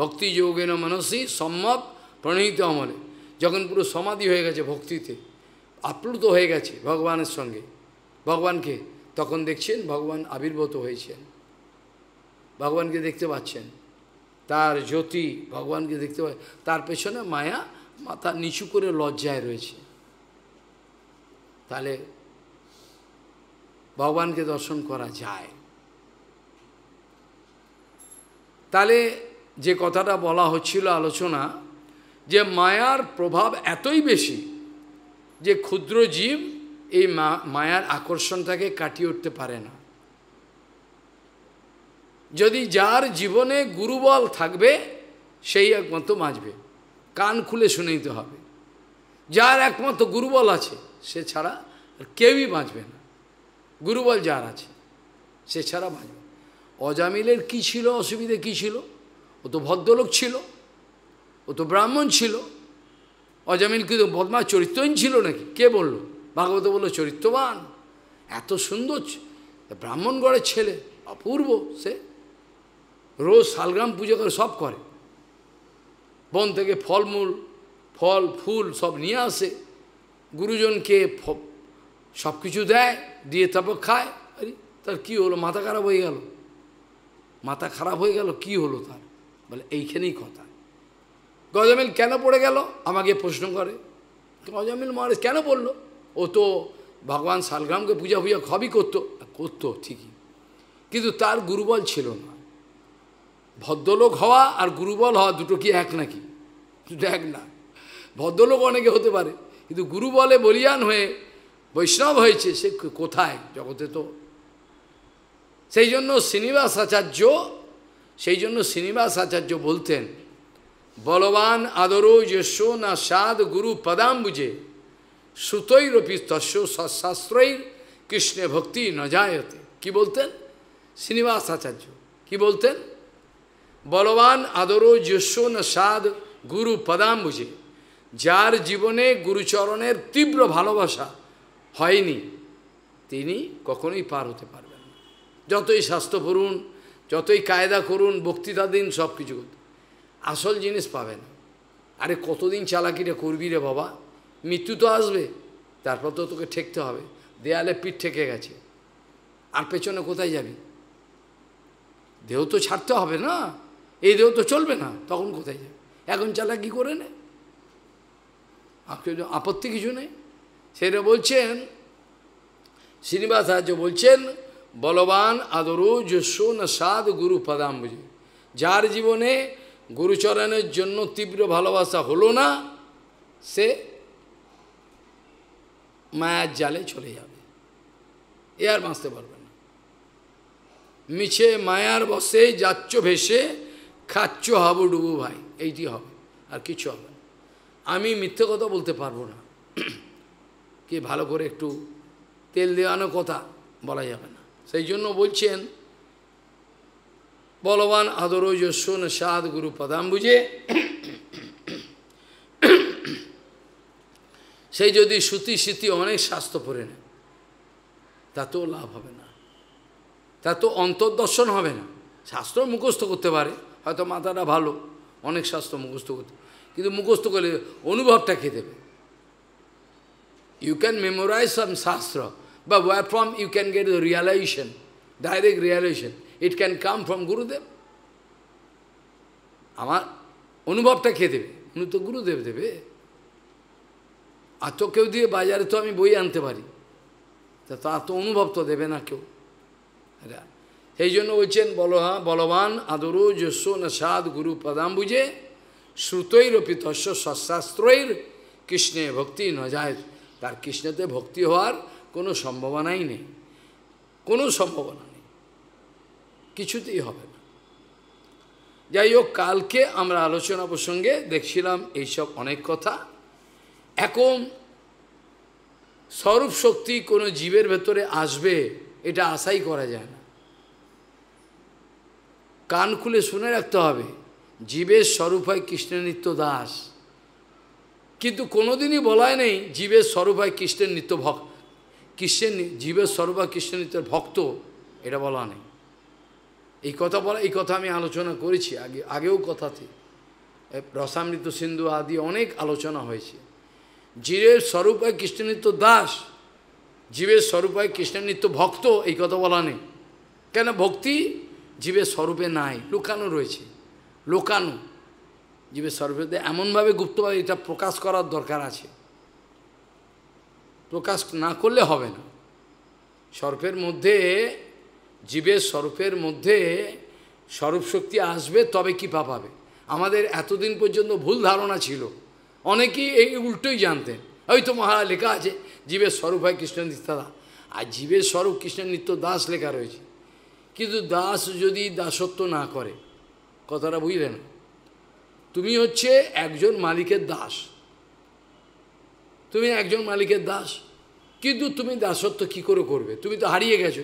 ভক্তি যোগেন মানসী সম্মত প্রণীত অমলে যখন পুরো সমাধি হয়ে গেছে ভক্তিতে আপ্লুত হয়ে গেছে ভগবানের সঙ্গে ভগবানকে তখন দেখছেন ভগবান আবির্ভূত হয়েছেন ভগবানকে দেখতে পাচ্ছেন তার জ্যোতি ভগবানকে দেখতে পাচ্ছেন তার পেছনে মায়া মাথা নিচু করে লজ্জায় রয়েছে তাহলে ভগবানকে দর্শন করা যায় তাহলে যে কথাটা বলা হচ্ছিল আলোচনা যে মায়ার প্রভাব এতই বেশি যে ক্ষুদ্র জীব এই মায়ার আকর্ষণটাকে কাটিয়ে উঠতে পারে না যদি যার জীবনে গুরুবল থাকবে সেই একমাত্র বাঁচবে কান খুলে শুনে নিতে হবে যার একমাত্র গুরুবল আছে সে ছাড়া কেউই বাঁচবে না গুরুবল যার আছে সে ছাড়া বাঁচবে অজামিলের কি ছিল অসুবিধে কি ছিল ও তো ভদ্রলোক ছিল ও তো ব্রাহ্মণ ছিল অজামিল কিন্তু বদমা চরিত্রহীন ছিল নাকি কে বলল ভাগবত বলল চরিত্রবান এত সুন্দর ব্রাহ্মণগড়ের ছেলে অপূর্ব সে রোজ শালগ্রাম পুজো করে সব করে বন থেকে ফলমূল ফল ফুল সব নিয়ে আসে গুরুজনকে সব কিছু দেয় দিয়ে তারপর খায় আরে তার কী হলো মাথা খারাপ হয়ে গেল মাথা খারাপ হয়ে গেল কি হলো তার বলে এইখানেই কথা গজামিল কেন পড়ে গেল আমাকে প্রশ্ন করে গজামিল মহারাজ কেন বলল ও তো ভগবান শালগ্রামকে পূজা পূজা সবই করতো করতো ঠিকই কিন্তু তার গুরুবল ছিল না ভদ্রলোক হওয়া আর গুরুবল হওয়া দুটো কি এক নাকি দুটো এক না ভদ্রলোক অনেকে হতে পারে কিন্তু গুরু বলে বলিয়ান হয়ে বৈষ্ণব হয়েছে সে কোথায় জগতে তো সেই জন্য শ্রীনিবাস আচার্য সেই জন্য শ্রীনিবাস আচার্য বলতেন বলবান আদরো যশ না সাদ গুরু পদাম বুঝে সুতৈরপি তস্য সশাস্ত্রৈর কৃষ্ণে ভক্তি নজায়তে কি বলতেন শ্রীনিবাস আচার্য কি বলতেন বলবান আদরো যশ না সাদ গুরু পদাম বুঝে যার জীবনে গুরুচরণের তীব্র ভালোবাসা হয়নি তিনি কখনোই পার হতে পারেন যতই স্বাস্থ্য করুন যতই কায়দা করুন বক্তৃতা দিন সব কিছু আসল জিনিস পাবেন আরে কতদিন চালাকিটা করবি রে বাবা মৃত্যু তো আসবে তারপর তো তোকে ঠেকতে হবে দেয়ালে পিঠ ঠেকে গেছে আর পেছনে কোথায় যাবি দেহ তো ছাড়তে হবে না এই দেহ তো চলবে না তখন কোথায় যাবে এখন চালাকি করে নে আপত্তি কিছু নেই সেটা বলছেন শ্রীনিবাস আচার্য বলছেন বলবান আদরোজ সোন সাদ গুরু পদাম্বুজি যার জীবনে গুরুচরণের জন্য তীব্র ভালোবাসা হলো না সে মায়ার জালে চলে যাবে এ আর বাঁচতে পারবে না মিছে মায়ার বসে যাচ্ছ ভেসে খাচ্ছ ডুবু ভাই এইটি হবে আর কিছু হবে না আমি মিথ্যে কথা বলতে পারবো না কি ভালো করে একটু তেল দেওয়ানো কথা বলা যাবে না সেই জন্য বলছেন বলবান আদর সোন সাদ গুরু পদাম বুঝে সেই যদি সুতি স্মৃতি অনেক স্বাস্থ্য পরে নেয় তাতেও লাভ হবে না তা তো অন্তর্দর্শন হবে না শাস্ত্র মুখস্থ করতে পারে হয়তো মাথাটা ভালো অনেক শাস্ত্র মুখস্থ করতে কিন্তু মুখস্থ করলে অনুভবটা খেয়ে দেবে ইউ ক্যান মেমোরাইজ সাম শাস্ত্র But where from you can get the realization, direct realization. It can come from Gurudev. আমার অনুভবটা খেয়ে দেবে উনি তো গুরুদেব দেবে আর তো কেউ দিয়ে বাজারে তো আমি বই আনতে পারি তা তার তো অনুভব তো দেবে না কেউ সেই জন্য বলছেন বলহা বলবান আদরু যশ নসাদ গুরু পদাম বুঝে শ্রুতৈরপিতস্য সশাস্ত্রৈর কৃষ্ণে ভক্তি ন যায় তার কৃষ্ণতে ভক্তি হওয়ার কোনো সম্ভাবনাই নেই কোনো সম্ভাবনা নেই কিছুতেই হবে না যাই হোক কালকে আমরা আলোচনা প্রসঙ্গে দেখছিলাম এইসব অনেক কথা এখন স্বরূপ শক্তি কোনো জীবের ভেতরে আসবে এটা আশাই করা যায় না কান খুলে শুনে রাখতে হবে জীবের স্বরূপ হয় কৃষ্ণনিত্য দাস কিন্তু কোনোদিনই বলায় নেই জীবের স্বরূপ হয় কৃষ্ণের নিত্য ভক্ত কৃষ্ণের জীবের সর্বা কৃষ্ণনীতের ভক্ত এটা বলা নেই এই কথা বলা এই কথা আমি আলোচনা করেছি আগে আগেও কথাতে রসামৃত সিন্ধু আদি অনেক আলোচনা হয়েছে জীবের স্বরূপায় কৃষ্ণনিত্য দাস জীবের স্বরূপায় কৃষ্ণনিত্য ভক্ত এই কথা বলা নেই কেন ভক্তি জীবের স্বরূপে নাই লোকানো রয়েছে লোকানো জীবের স্বরূপে এমনভাবে গুপ্তভাবে এটা প্রকাশ করার দরকার আছে প্রকাশ না করলে হবে না সর্পের মধ্যে জীবের স্বরূপের মধ্যে স্বরূপশক্তি আসবে তবে কৃপা পাবে আমাদের এতদিন পর্যন্ত ভুল ধারণা ছিল অনেকেই এই উল্টোই জানতেন ওই তো মহা লেখা আছে জীবের স্বরূপ হয় কৃষ্ণ নিত্য আর জীবের স্বরূপ কৃষ্ণ নিত্য দাস লেখা রয়েছে কিন্তু দাস যদি দাসত্ব না করে কথাটা বুঝলেন তুমি হচ্ছে একজন মালিকের দাস তুমি একজন মালিকের দাস কিন্তু তুমি দাসত্ব কি করে করবে তুমি তো হারিয়ে গেছো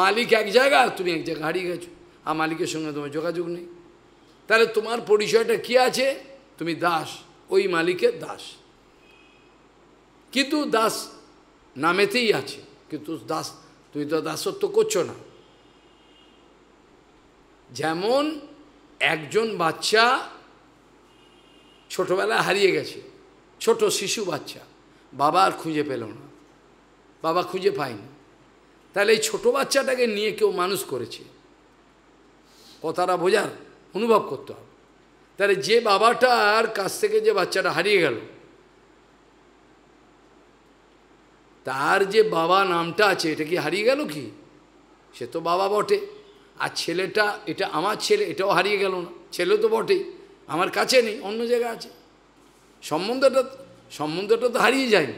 মালিক এক জায়গা তুমি এক জায়গা হারিয়ে গেছো আর মালিকের সঙ্গে তোমার যোগাযোগ নেই তাহলে তোমার পরিচয়টা কি আছে তুমি দাস ওই মালিকের দাস কিন্তু দাস নামেতেই আছে কিন্তু দাস তুমি তো দাসত্ব করছো না যেমন একজন বাচ্চা ছোটবেলায় হারিয়ে গেছে ছোট শিশু বাচ্চা বাবা আর খুঁজে পেল না বাবা খুঁজে পায়নি তাহলে এই ছোটো বাচ্চাটাকে নিয়ে কেউ মানুষ করেছে কথাটা বোঝার অনুভব করতে হবে তাহলে যে বাবাটার কাছ থেকে যে বাচ্চাটা হারিয়ে গেল তার যে বাবা নামটা আছে এটা কি হারিয়ে গেল কি সে তো বাবা বটে আর ছেলেটা এটা আমার ছেলে এটাও হারিয়ে গেল না ছেলে তো বটেই আমার কাছে নেই অন্য জায়গায় আছে সম্বন্ধটা সম্বন্ধটা তো হারিয়ে যায়নি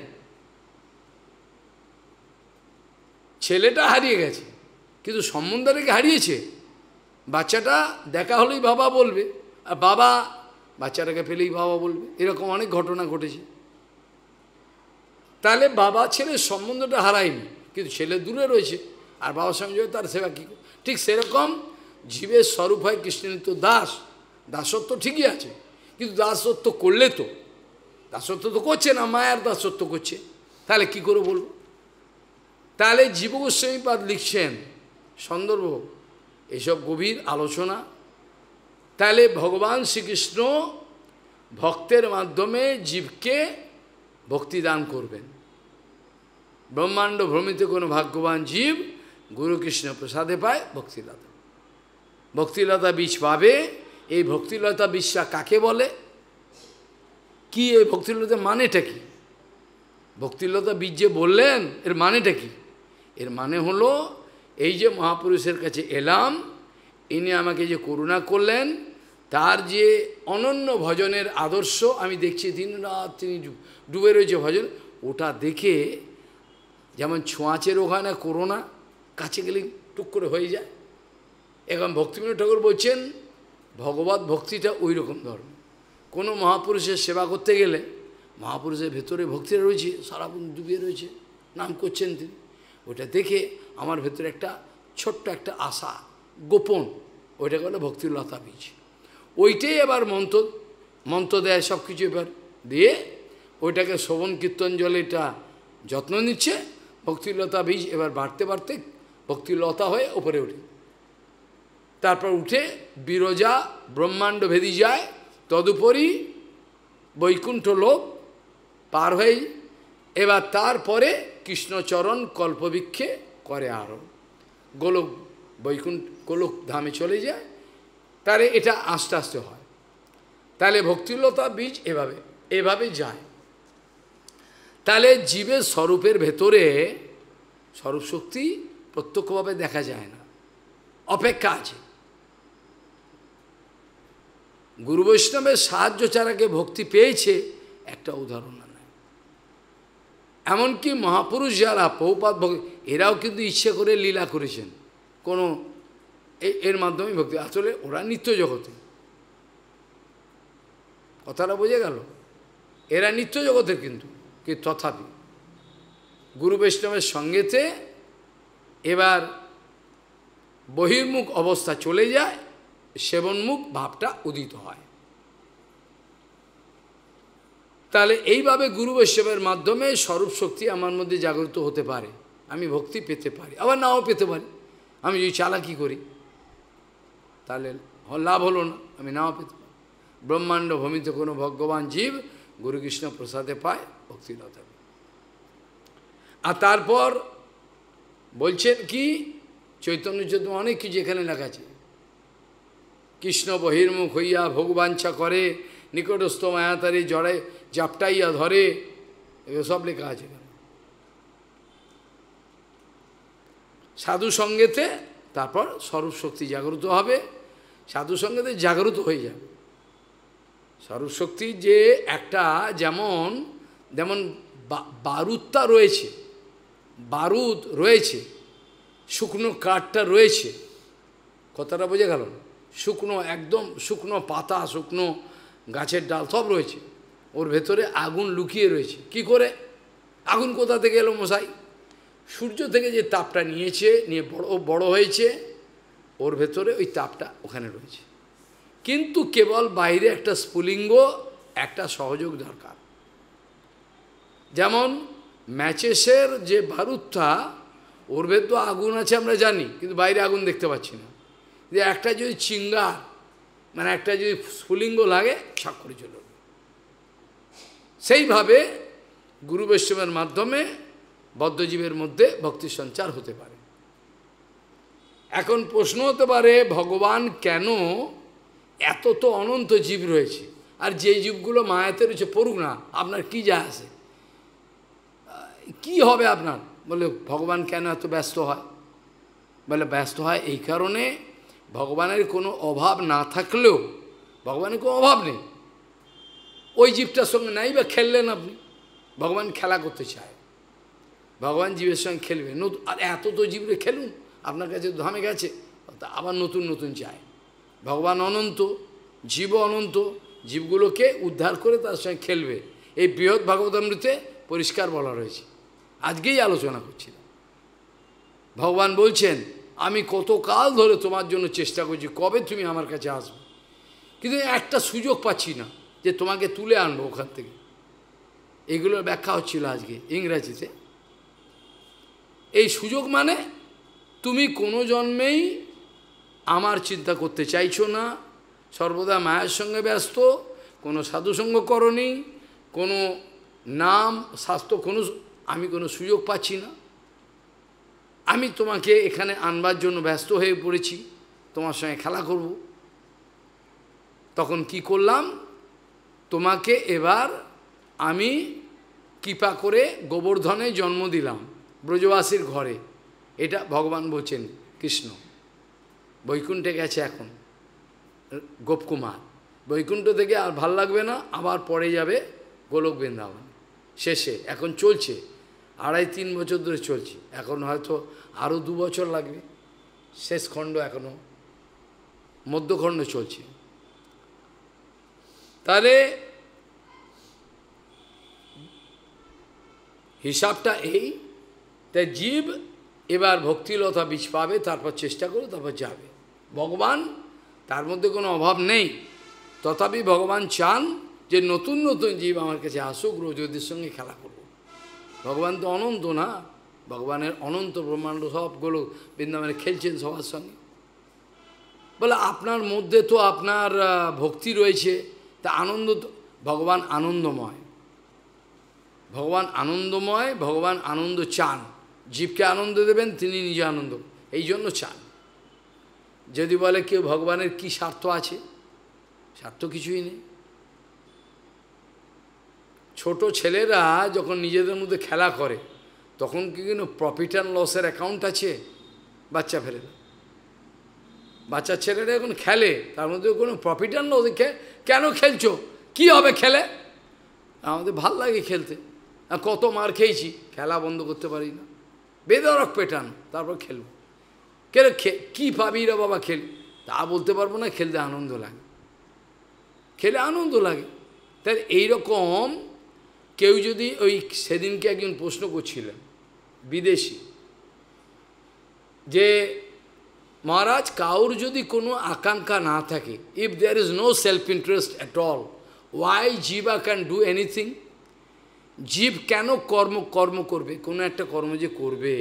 ছেলেটা হারিয়ে গেছে কিন্তু সম্বন্ধটাকে হারিয়েছে বাচ্চাটা দেখা হলেই বাবা বলবে আর বাবা বাচ্চাটাকে ফেলেই বাবা বলবে এরকম অনেক ঘটনা ঘটেছে তাহলে বাবা ছেলের সম্বন্ধটা হারায়নি কিন্তু ছেলে দূরে রয়েছে আর বাবার সঙ্গে তার সেবা কী ঠিক সেরকম জীবের স্বরূপ হয় তো দাস দাসত্ব ঠিকই আছে কিন্তু দাসত্ব করলে তো দাসত্ব তো করছে না মায়ার দাসত্ব করছে তাহলে কি করে বলবো তাহলে গোস্বামীপাদ লিখছেন সন্দর্ভ এসব গভীর আলোচনা তাহলে ভগবান শ্রীকৃষ্ণ ভক্তের মাধ্যমে জীবকে ভক্তিদান করবেন ব্রহ্মাণ্ড ভ্রমিতে কোনো ভাগ্যবান জীব গুরুকৃষ্ণ প্রসাদে পায় ভক্তিলতা ভক্তিলতা বীজ পাবে এই ভক্তিলতা বিশ্বা কাকে বলে কি এই ভক্তিলতা মানেটা কি ভক্তিলতা বীজ যে বললেন এর মানেটা কি এর মানে হলো এই যে মহাপুরুষের কাছে এলাম ইনি আমাকে যে করুণা করলেন তার যে অনন্য ভজনের আদর্শ আমি দেখছি দিন রাত তিনি ডুবে রয়েছে ভজন ওটা দেখে যেমন ছোঁয়াচের ওখানে করোনা কাছে গেলে টুক করে হয়ে যায় এখন ভক্তিবিনোদ ঠাকুর বলছেন ভগবত ভক্তিটা ওই রকম ধর্ম কোনো মহাপুরুষের সেবা করতে গেলে মহাপুরুষের ভেতরে ভক্তি রয়েছে সারাক্ষণ ডুবিয়ে রয়েছে নাম করছেন তিনি ওটা দেখে আমার ভেতরে একটা ছোট্ট একটা আশা গোপন ওইটা বলে ভক্তিলতা বীজ ওইটাই এবার মন্ত্র মন্ত্র দেয় সব কিছু এবার দিয়ে ওইটাকে শোভন কীর্তন জলে এটা যত্ন নিচ্ছে ভক্তিলতা বীজ এবার বাড়তে বাড়তে ভক্তিলতা হয়ে ওপরে ওঠে তারপর উঠে বিরজা ব্রহ্মাণ্ড ভেদি যায় তদুপরি বৈকুণ্ঠ লোক পার হয়েই এবার তারপরে কৃষ্ণচরণ কল্পবৃক্ষে করে আরো গোলক বৈকুণ্ঠ গোলক ধামে চলে যায় তাহলে এটা আস্তে আস্তে হয় তাহলে ভক্তিলতা বীজ এভাবে এভাবে যায় তাহলে জীবের স্বরূপের ভেতরে স্বরূপ শক্তি প্রত্যক্ষভাবে দেখা যায় না অপেক্ষা আছে গুরু বৈষ্ণবের সাহায্য ছাড়াকে ভক্তি পেয়েছে একটা উদাহরণ নেয় এমনকি মহাপুরুষ যারা পৌপাত ভক্তি এরাও কিন্তু ইচ্ছে করে লীলা করেছেন কোনো এর মাধ্যমে ভক্তি আসলে ওরা নিত্য জগতে কথাটা বোঝা গেল এরা নিত্য জগতের কিন্তু কি তথাপি গুরু বৈষ্ণবের সঙ্গেতে এবার বহির্মুখ অবস্থা চলে যায় সেবনমুখ ভাবটা উদিত হয় তাহলে এইভাবে গুরু বৈষ্ণবের মাধ্যমে স্বরূপ শক্তি আমার মধ্যে জাগ্রত হতে পারে আমি ভক্তি পেতে পারি আবার নাও পেতে পারি আমি যদি চালাকি করি তাহলে লাভ হলো না আমি নাও পেতে পারি ব্রহ্মাণ্ড ভূমিতে কোনো ভগবান জীব গুরুকৃষ্ণ প্রসাদে পায় ভক্তিলতা আর তারপর বলছেন কি চৈতন্য অনেক কিছু এখানে লেখা আছে কৃষ্ণ বহির্মুখ হইয়া ভোগবাঞ্ছা করে নিকটস্থ মায়াতারি জড়ে জাপটাইয়া ধরে সব লেখা আছে সাধু সঙ্গেতে তারপর স্বরূপ শক্তি জাগ্রত হবে সাধু সঙ্গেতে জাগ্রত হয়ে যাবে স্বরূপ শক্তি যে একটা যেমন যেমন বারুদটা রয়েছে বারুদ রয়েছে শুকনো কাঠটা রয়েছে কথাটা বোঝা গেল না শুকনো একদম শুকনো পাতা শুকনো গাছের ডাল সব রয়েছে ওর ভেতরে আগুন লুকিয়ে রয়েছে কি করে আগুন কোথা থেকে এলো মশাই সূর্য থেকে যে তাপটা নিয়েছে নিয়ে বড় বড় হয়েছে ওর ভেতরে ওই তাপটা ওখানে রয়েছে কিন্তু কেবল বাইরে একটা স্ফুলিঙ্গ একটা সহযোগ দরকার যেমন ম্যাচেসের যে বারুদটা ওর ভেতর আগুন আছে আমরা জানি কিন্তু বাইরে আগুন দেখতে পাচ্ছি না যে একটা যদি চিঙ্গার মানে একটা যদি স্ফুলিঙ্গ লাগে সাক করে সেইভাবে গুরু বৈষ্ণবের মাধ্যমে বদ্ধজীবের মধ্যে ভক্তি সঞ্চার হতে পারে এখন প্রশ্ন হতে পারে ভগবান কেন এত তো অনন্ত জীব রয়েছে আর যে জীবগুলো মায়াতে রয়েছে পড়ুক না আপনার কি যা আছে কি হবে আপনার বলে ভগবান কেন এত ব্যস্ত হয় বলে ব্যস্ত হয় এই কারণে ভগবানের কোনো অভাব না থাকলেও ভগবানের কোনো অভাব নেই ওই জীবটার সঙ্গে নাই বা খেললেন আপনি ভগবান খেলা করতে চায় ভগবান জীবের সঙ্গে খেলবে নতুন আর এত তো জীবরে খেলুন আপনার কাছে ধামে গেছে তা আবার নতুন নতুন চায় ভগবান অনন্ত জীব অনন্ত জীবগুলোকে উদ্ধার করে তার সঙ্গে খেলবে এই বৃহৎ ভাগবতামৃতে পরিষ্কার বলা রয়েছে আজকেই আলোচনা করছিলাম ভগবান বলছেন আমি কত কাল ধরে তোমার জন্য চেষ্টা করছি কবে তুমি আমার কাছে আসবে কিন্তু একটা সুযোগ পাচ্ছি না যে তোমাকে তুলে আনবো ওখান থেকে এগুলোর ব্যাখ্যা হচ্ছিল আজকে ইংরাজিতে এই সুযোগ মানে তুমি কোনো জন্মেই আমার চিন্তা করতে চাইছো না সর্বদা মায়ের সঙ্গে ব্যস্ত কোনো সাধুসঙ্গ করি কোনো নাম স্বাস্থ্য কোনো আমি কোনো সুযোগ পাচ্ছি না আমি তোমাকে এখানে আনবার জন্য ব্যস্ত হয়ে পড়েছি তোমার সঙ্গে খেলা করব তখন কি করলাম তোমাকে এবার আমি কৃপা করে গোবর্ধনে জন্ম দিলাম ব্রজবাসীর ঘরে এটা ভগবান বলছেন কৃষ্ণ বৈকুণ্ঠে গেছে এখন গোপকুমার বৈকুণ্ঠ থেকে আর ভাল লাগবে না আবার পরে যাবে গোলক বৃন্দাবন শেষে এখন চলছে আড়াই তিন বছর ধরে চলছে এখন হয়তো আরও দু বছর লাগবে শেষ খণ্ড এখনও মধ্যখণ্ড চলছে তাহলে হিসাবটা এই তাই জীব এবার ভক্তিলতা বীজ পাবে তারপর চেষ্টা করে তারপর যাবে ভগবান তার মধ্যে কোনো অভাব নেই তথাপি ভগবান চান যে নতুন নতুন জীব আমার কাছে আসুক রোজদের সঙ্গে খেলা করুক ভগবান তো অনন্ত না ভগবানের অনন্ত ব্রহ্মাণ্ড সবগুলো বৃন্দাবনে খেলছেন সবার সঙ্গে বলে আপনার মধ্যে তো আপনার ভক্তি রয়েছে তা আনন্দ ভগবান আনন্দময় ভগবান আনন্দময় ভগবান আনন্দ চান জীবকে আনন্দ দেবেন তিনি নিজে আনন্দ এই জন্য চান যদি বলে কেউ ভগবানের কি স্বার্থ আছে স্বার্থ কিছুই নেই ছোট ছেলেরা যখন নিজেদের মধ্যে খেলা করে তখন কি কিন্তু প্রফিট অ্যান্ড লসের অ্যাকাউন্ট আছে বাচ্চা ফেলে বাচ্চা ছেলেরা এখন খেলে তার মধ্যে কোনো প্রফিট অ্যান্ড লস কেন খেলছো কি হবে খেলে আমাদের ভাল লাগে খেলতে কত মার খেয়েছি খেলা বন্ধ করতে পারি না বেদরক পেটান তারপর খেলব কেন কী পাবি রা বাবা খেল তা বলতে পারবো না খেলতে আনন্দ লাগে খেলে আনন্দ লাগে তাই এইরকম কেউ যদি ওই সেদিনকে একজন প্রশ্ন করছিলেন বিদেশি যে মহারাজ কাউর যদি কোনো আকাঙ্ক্ষা না থাকে if there is no self interest at all why uh can do anything জীব কেন কর্ম কর্ম করবে কোনো একটা কর্ম যে করবে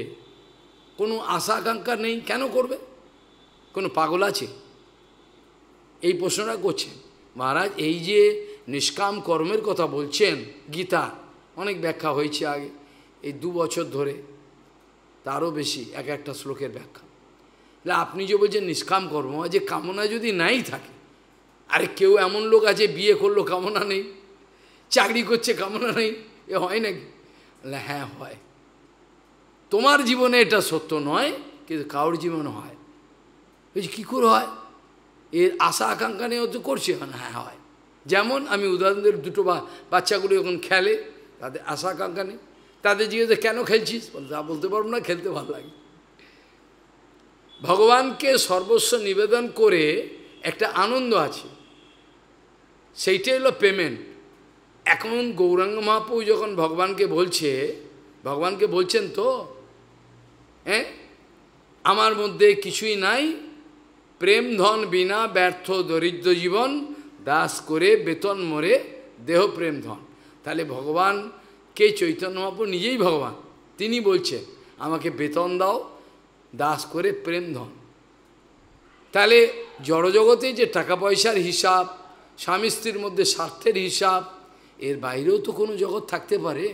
কোনো আশা আকাঙ্ক্ষা নেই কেন করবে কোনো পাগল আছে এই প্রশ্নটা করছে মহারাজ এই যে নিষ্কাম কর্মের কথা বলছেন গীতা অনেক ব্যাখ্যা হয়েছে আগে এই দু বছর ধরে তারও বেশি এক একটা শ্লোকের ব্যাখ্যা আপনি যে বলছেন নিষ্কাম কর্ম যে কামনা যদি নাই থাকে আরে কেউ এমন লোক আছে বিয়ে করলো কামনা নেই চাকরি করছে কামনা নেই এ হয় নাকি হ্যাঁ হয় তোমার জীবনে এটা সত্য নয় কিন্তু কারোর জীবনে হয় বলছি কী করে হয় এর আশা আকাঙ্ক্ষা নিয়েও তো করছে হ্যাঁ হয় যেমন আমি উদাহরণদের দুটো বা বাচ্চাগুলো যখন খেলে তাদের আশা আকাঙ্ক্ষা নেই তাদের জিজ্ঞেস কেন খেলছিস বল তা বলতে পারবো না খেলতে ভালো লাগে ভগবানকে সর্বস্ব নিবেদন করে একটা আনন্দ আছে সেইটাই হলো পেমেন্ট এখন গৌরাঙ্গ মহাপু যখন ভগবানকে বলছে ভগবানকে বলছেন তো হ্যাঁ আমার মধ্যে কিছুই নাই প্রেম ধন বিনা ব্যর্থ দরিদ্র জীবন দাস করে বেতন মরে দেহ প্রেম ধন তাহলে ভগবান কে চৈতন্য মহাপ্রভু নিজেই ভগবান তিনি বলছে আমাকে বেতন দাও দাস করে প্রেম ধন তাহলে জড়জগতে যে টাকা পয়সার হিসাব স্বামী স্ত্রীর মধ্যে স্বার্থের হিসাব এর বাইরেও তো কোনো জগৎ থাকতে পারে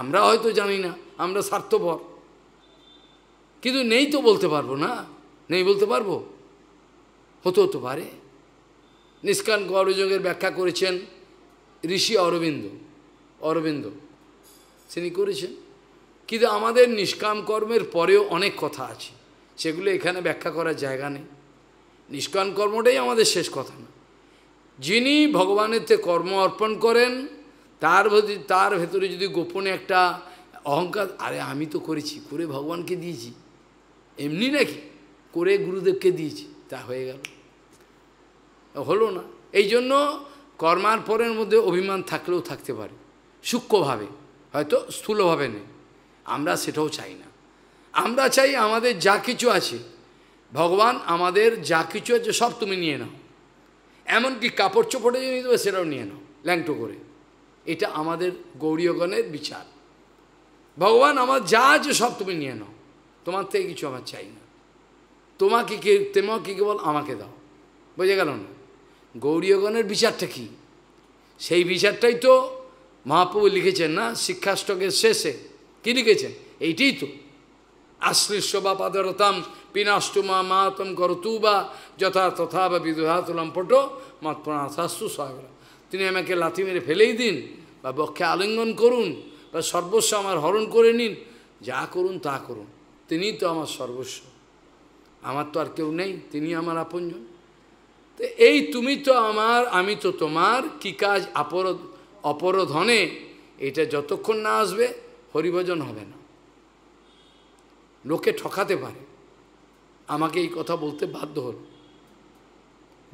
আমরা হয়তো জানি না আমরা স্বার্থপর কিন্তু নেই তো বলতে পারবো না নেই বলতে পারবো হতে হতে পারে নিষ্কান গৌরযোগের ব্যাখ্যা করেছেন ঋষি অরবিন্দ অরবিন্দ তিনি করেছেন কিন্তু আমাদের নিষ্কাম কর্মের পরেও অনেক কথা আছে সেগুলো এখানে ব্যাখ্যা করার জায়গা নেই নিষ্কাম কর্মটাই আমাদের শেষ কথা না যিনি ভগবানেরতে কর্ম অর্পণ করেন তার তার ভেতরে যদি গোপনে একটা অহংকার আরে আমি তো করেছি করে ভগবানকে দিয়েছি এমনি নাকি করে গুরুদেবকে দিয়েছি তা হয়ে গেল হলো না এই জন্য কর্মার পরের মধ্যে অভিমান থাকলেও থাকতে পারে সূক্ষ্মভাবে হয়তো স্থূলভাবে নেই আমরা সেটাও চাই না আমরা চাই আমাদের যা কিছু আছে ভগবান আমাদের যা কিছু আছে সব তুমি নিয়ে নাও এমনকি কাপড় চোপড়ে যদি দেবে সেটাও নিয়ে নাও ল্যাংটো করে এটা আমাদের গৌরীয়গণের বিচার ভগবান আমার যা আছে সব তুমি নিয়ে নাও তোমার থেকে কিছু আমার চাই না তোমাকে কে তোমাকে কেবল আমাকে দাও বোঝা গেল না গৌরীয়গণের বিচারটা কি সেই বিচারটাই তো মহাপ্রভু লিখেছেন না শিক্ষাষ্টকের শেষে কি লিখেছেন এইটাই তো আশ্লিষ্য বা পাদরতাম পিনাষ্টমা মাতম করতু বা যথা তথা বা তুলাম পট মাতপ্রণাথাস্তু সাগর তিনি আমাকে লাথি মেরে ফেলেই দিন বা বক্ষে আলিঙ্গন করুন বা সর্বস্ব আমার হরণ করে নিন যা করুন তা করুন তিনি তো আমার সর্বস্ব আমার তো আর কেউ নেই তিনি আমার আপনজন তো এই তুমি তো আমার আমি তো তোমার কি কাজ অপরোধ অপরোধনে এটা যতক্ষণ না আসবে হরিভজন হবে না লোকে ঠকাতে পারে আমাকে এই কথা বলতে বাধ্য হল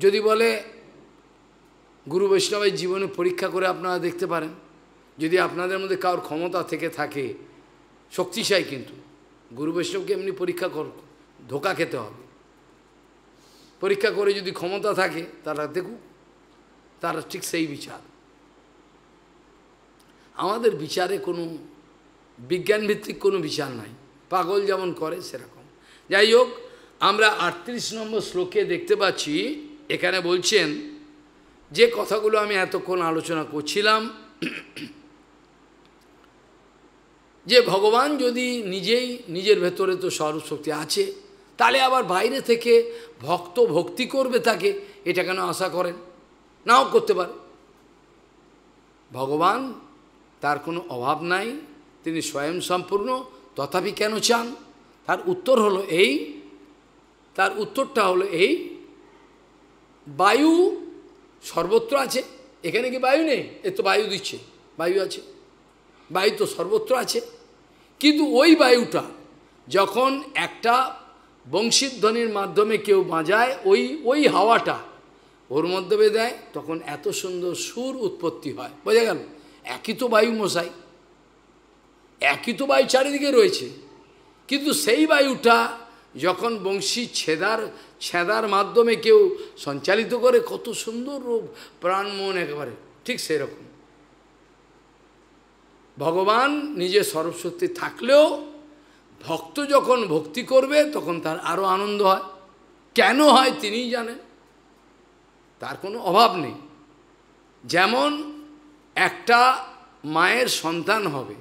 যদি বলে গুরু বৈষ্ণবের জীবনে পরীক্ষা করে আপনারা দেখতে পারেন যদি আপনাদের মধ্যে কারোর ক্ষমতা থেকে থাকে শক্তিশালী কিন্তু গুরু বৈষ্ণবকে এমনি পরীক্ষা কর ধোকা খেতে হবে পরীক্ষা করে যদি ক্ষমতা থাকে তারা দেখুক তারা ঠিক সেই বিচার আমাদের বিচারে কোনো বিজ্ঞানভিত্তিক কোনো বিচার নাই পাগল যেমন করে সেরকম যাই হোক আমরা আটত্রিশ নম্বর শ্লোকে দেখতে পাচ্ছি এখানে বলছেন যে কথাগুলো আমি এতক্ষণ আলোচনা করছিলাম যে ভগবান যদি নিজেই নিজের ভেতরে তো সর্বশক্তি আছে তাহলে আবার বাইরে থেকে ভক্ত ভক্তি করবে তাকে এটা কেন আশা করেন নাও করতে পারে ভগবান তার কোনো অভাব নাই তিনি স্বয়ং সম্পূর্ণ তথাপি কেন চান তার উত্তর হলো এই তার উত্তরটা হলো এই বায়ু সর্বত্র আছে এখানে কি বায়ু নেই এ তো বায়ু দিচ্ছে বায়ু আছে বায়ু তো সর্বত্র আছে কিন্তু ওই বায়ুটা যখন একটা বংশীধ্বনির মাধ্যমে কেউ বাজায় ওই ওই হাওয়াটা ওর মধ্যে দেয় তখন এত সুন্দর সুর উৎপত্তি হয় বোঝা গেল একই তো বায়ু মশাই একই তো বায়ু চারিদিকে রয়েছে কিন্তু সেই বায়ুটা যখন বংশী ছেদার ছেদার মাধ্যমে কেউ সঞ্চালিত করে কত সুন্দর রূপ প্রাণমন একেবারে ঠিক সেরকম ভগবান নিজে সরস্বতী থাকলেও ভক্ত যখন ভক্তি করবে তখন তার আরও আনন্দ হয় কেন হয় তিনিই জানেন তার কোনো অভাব নেই যেমন একটা মায়ের সন্তান হবে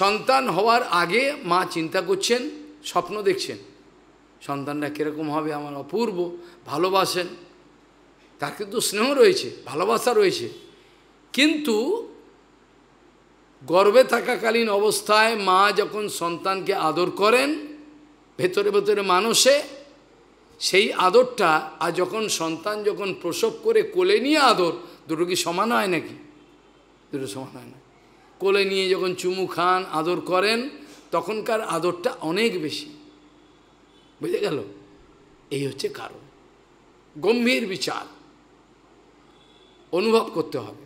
সন্তান হওয়ার আগে মা চিন্তা করছেন স্বপ্ন দেখছেন সন্তানটা কীরকম হবে আমার অপূর্ব ভালোবাসেন তার কিন্তু স্নেহ রয়েছে ভালোবাসা রয়েছে কিন্তু গর্বে থাকাকালীন অবস্থায় মা যখন সন্তানকে আদর করেন ভেতরে ভেতরে মানুষে সেই আদরটা আর যখন সন্তান যখন প্রসব করে কোলে নিয়ে আদর দুটো কি সমান হয় নাকি দুটো সমান হয় না কোলে নিয়ে যখন চুমু খান আদর করেন তখনকার আদরটা অনেক বেশি বুঝে গেল এই হচ্ছে কারণ গম্ভীর বিচার অনুভব করতে হবে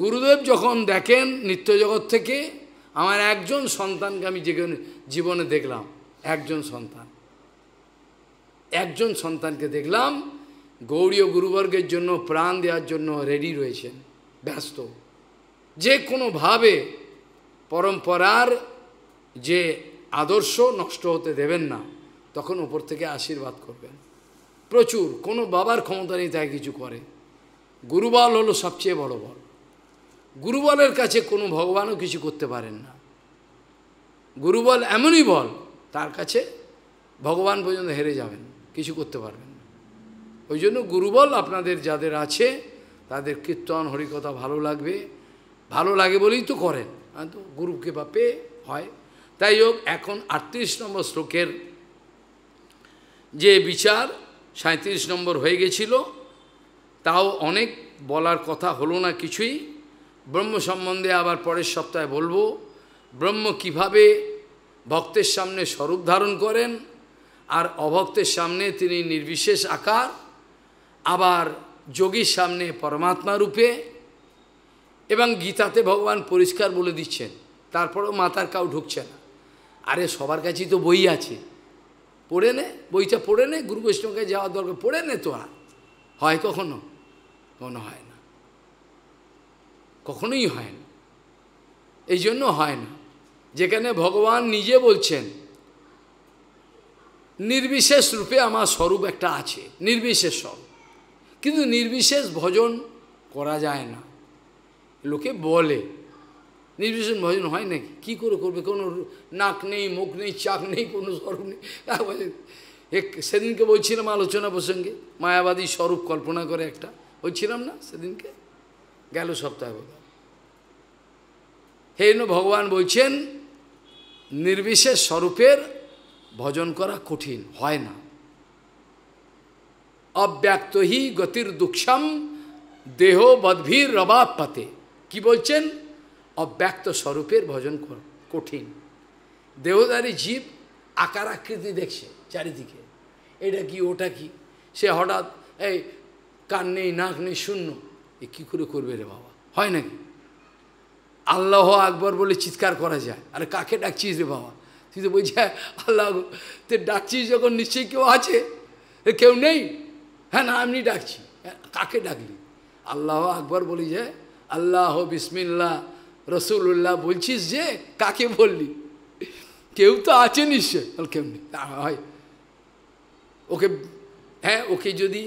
গুরুদেব যখন দেখেন নিত্য জগৎ থেকে আমার একজন সন্তানকে আমি যেখানে জীবনে দেখলাম একজন সন্তান একজন সন্তানকে দেখলাম গৌরীয় গুরুবর্গের জন্য প্রাণ দেওয়ার জন্য রেডি রয়েছেন ব্যস্ত যে কোনোভাবে পরম্পরার যে আদর্শ নষ্ট হতে দেবেন না তখন উপর থেকে আশীর্বাদ করবেন প্রচুর কোনো বাবার ক্ষমতা নেই তাই কিছু করে গুরুবল হলো সবচেয়ে বড় বল গুরুবলের কাছে কোনো ভগবানও কিছু করতে পারেন না গুরুবল এমনই বল তার কাছে ভগবান পর্যন্ত হেরে যাবেন কিছু করতে পারবেন না ওই জন্য গুরুবল আপনাদের যাদের আছে তাদের কীর্তন হরিকথা ভালো লাগবে ভালো লাগে বলেই তো করেন হ্যাঁ তো গুরুকে বা পেয়ে হয় তাই হোক এখন আটত্রিশ নম্বর শ্লোকের যে বিচার সাঁত্রিশ নম্বর হয়ে গেছিল তাও অনেক বলার কথা হলো না কিছুই ব্রহ্ম সম্বন্ধে আবার পরের সপ্তাহে বলবো ব্রহ্ম কিভাবে ভক্তের সামনে স্বরূপ ধারণ করেন আর অভক্তের সামনে তিনি নির্বিশেষ আকার আবার যোগীর সামনে পরমাত্মা রূপে এবং গীতাতে ভগবান পরিষ্কার বলে দিচ্ছেন তারপরেও মাতার কাউ ঢুকছে না আরে সবার কাছেই তো বই আছে পড়ে নে বইটা পড়ে নে গুরু বৈষ্ণবকে যাওয়ার দরকার পড়ে নে তো আর হয় কখনো কখনো হয় কখনোই হয় না এই জন্য হয় না যেখানে ভগবান নিজে বলছেন নির্বিশেষ রূপে আমার স্বরূপ একটা আছে নির্বিশেষ স্বরূপ কিন্তু নির্বিশেষ ভজন করা যায় না লোকে বলে নির্বিশেষ ভজন হয় নাকি কী করে করবে কোনো নাক নেই মুখ নেই চাক নেই কোনো স্বরূপ নেই এক সেদিনকে বলছিলাম আলোচনা প্রসঙ্গে মায়াবাদী স্বরূপ কল্পনা করে একটা বলছিলাম না সেদিনকে গেল সপ্তাহে হে নু ভগবান বলছেন নির্বিশেষ স্বরূপের ভজন করা কঠিন হয় না অব্যক্ত হি গতির দুঃখম দেহ বদভীর রবাব পাতে কি বলছেন অব্যক্ত স্বরূপের ভজন কঠিন দেহদারী জীব আকার আকৃতি দেখছে চারিদিকে এটা কি ওটা কি সে হঠাৎ এই কান নেই নাক নেই শূন্য এ কী করে করবে রে বাবা হয় নাকি আল্লাহ আকবর বলে চিৎকার করা যায় আরে কাকে ডাকছিস রে বাবা তুই তো বলছি হ্যাঁ, আল্লাহ তুই ডাকছিস যখন নিশ্চয়ই কেউ আছে কেউ নেই হ্যাঁ না আমি ডাকছি হ্যাঁ, কাকে ডাকলি আল্লাহ আকবর বলি যে আল্লাহ বিসমিল্লা রসুল্লাহ বলছিস যে কাকে বললি কেউ তো আছে নিশ্চয় কেউ নেই হয় ওকে হ্যাঁ ওকে যদি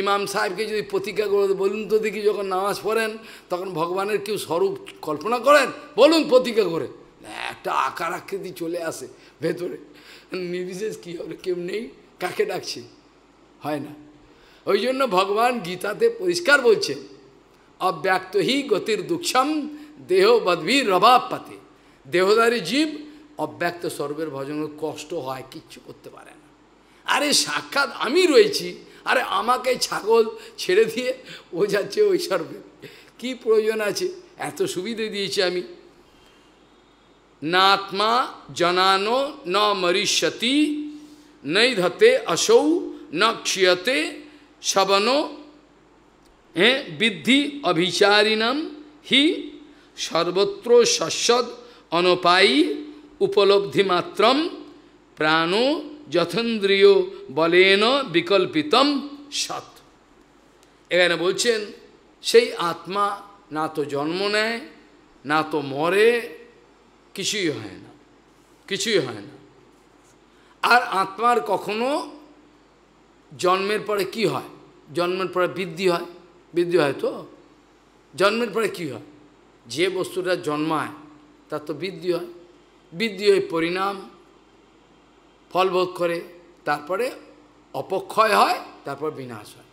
ইমাম সাহেবকে যদি প্রতিজ্ঞা করে বলুন তো দেখি যখন নামাজ পড়েন তখন ভগবানের কেউ স্বরূপ কল্পনা করেন বলুন প্রতিজ্ঞা করে একটা আকার আকৃতি চলে আসে ভেতরে নির্বিশেষ কী হবে কেউ নেই কাকে ডাকছে হয় না ওই জন্য ভগবান গীতাতে পরিষ্কার বলছে অব্যক্ত হি গতির দুঃখম দেহ বদভি রবাব পাতে দেহদারী জীব অব্যক্ত স্বরূপের ভজন কষ্ট হয় কিচ্ছু করতে পারে না আরে সাক্ষাৎ আমি রয়েছি আরে আমাকে ছাগল ছেড়ে দিয়ে ও যাচ্ছে ওই সর্বে কি প্রয়োজন আছে এত সুবিধে দিয়েছি আমি না আত্মা জনানো ন মরিষ্যতি নৈ ধতে অসৌ ন ক্ষীয়তে শবনো হ্যাঁ বৃদ্ধি অভিচারিণাম হি সর্বত্র শস্যদ অনপায়ী উপলব্ধিমাত্রম প্রাণ যথেন্দ্রিয় বলেন বিকল্পিতম সৎ এখানে বলছেন সেই আত্মা না তো জন্ম নেয় না তো মরে কিছুই হয় না কিছুই হয় না আর আত্মার কখনো জন্মের পরে কি হয় জন্মের পরে বৃদ্ধি হয় বৃদ্ধি হয় তো জন্মের পরে কি হয় যে বস্তুটা জন্মায় তার তো বৃদ্ধি হয় বৃদ্ধি হয় পরিণাম ফলভোগ করে তারপরে অপক্ষয় হয় তারপর বিনাশ হয়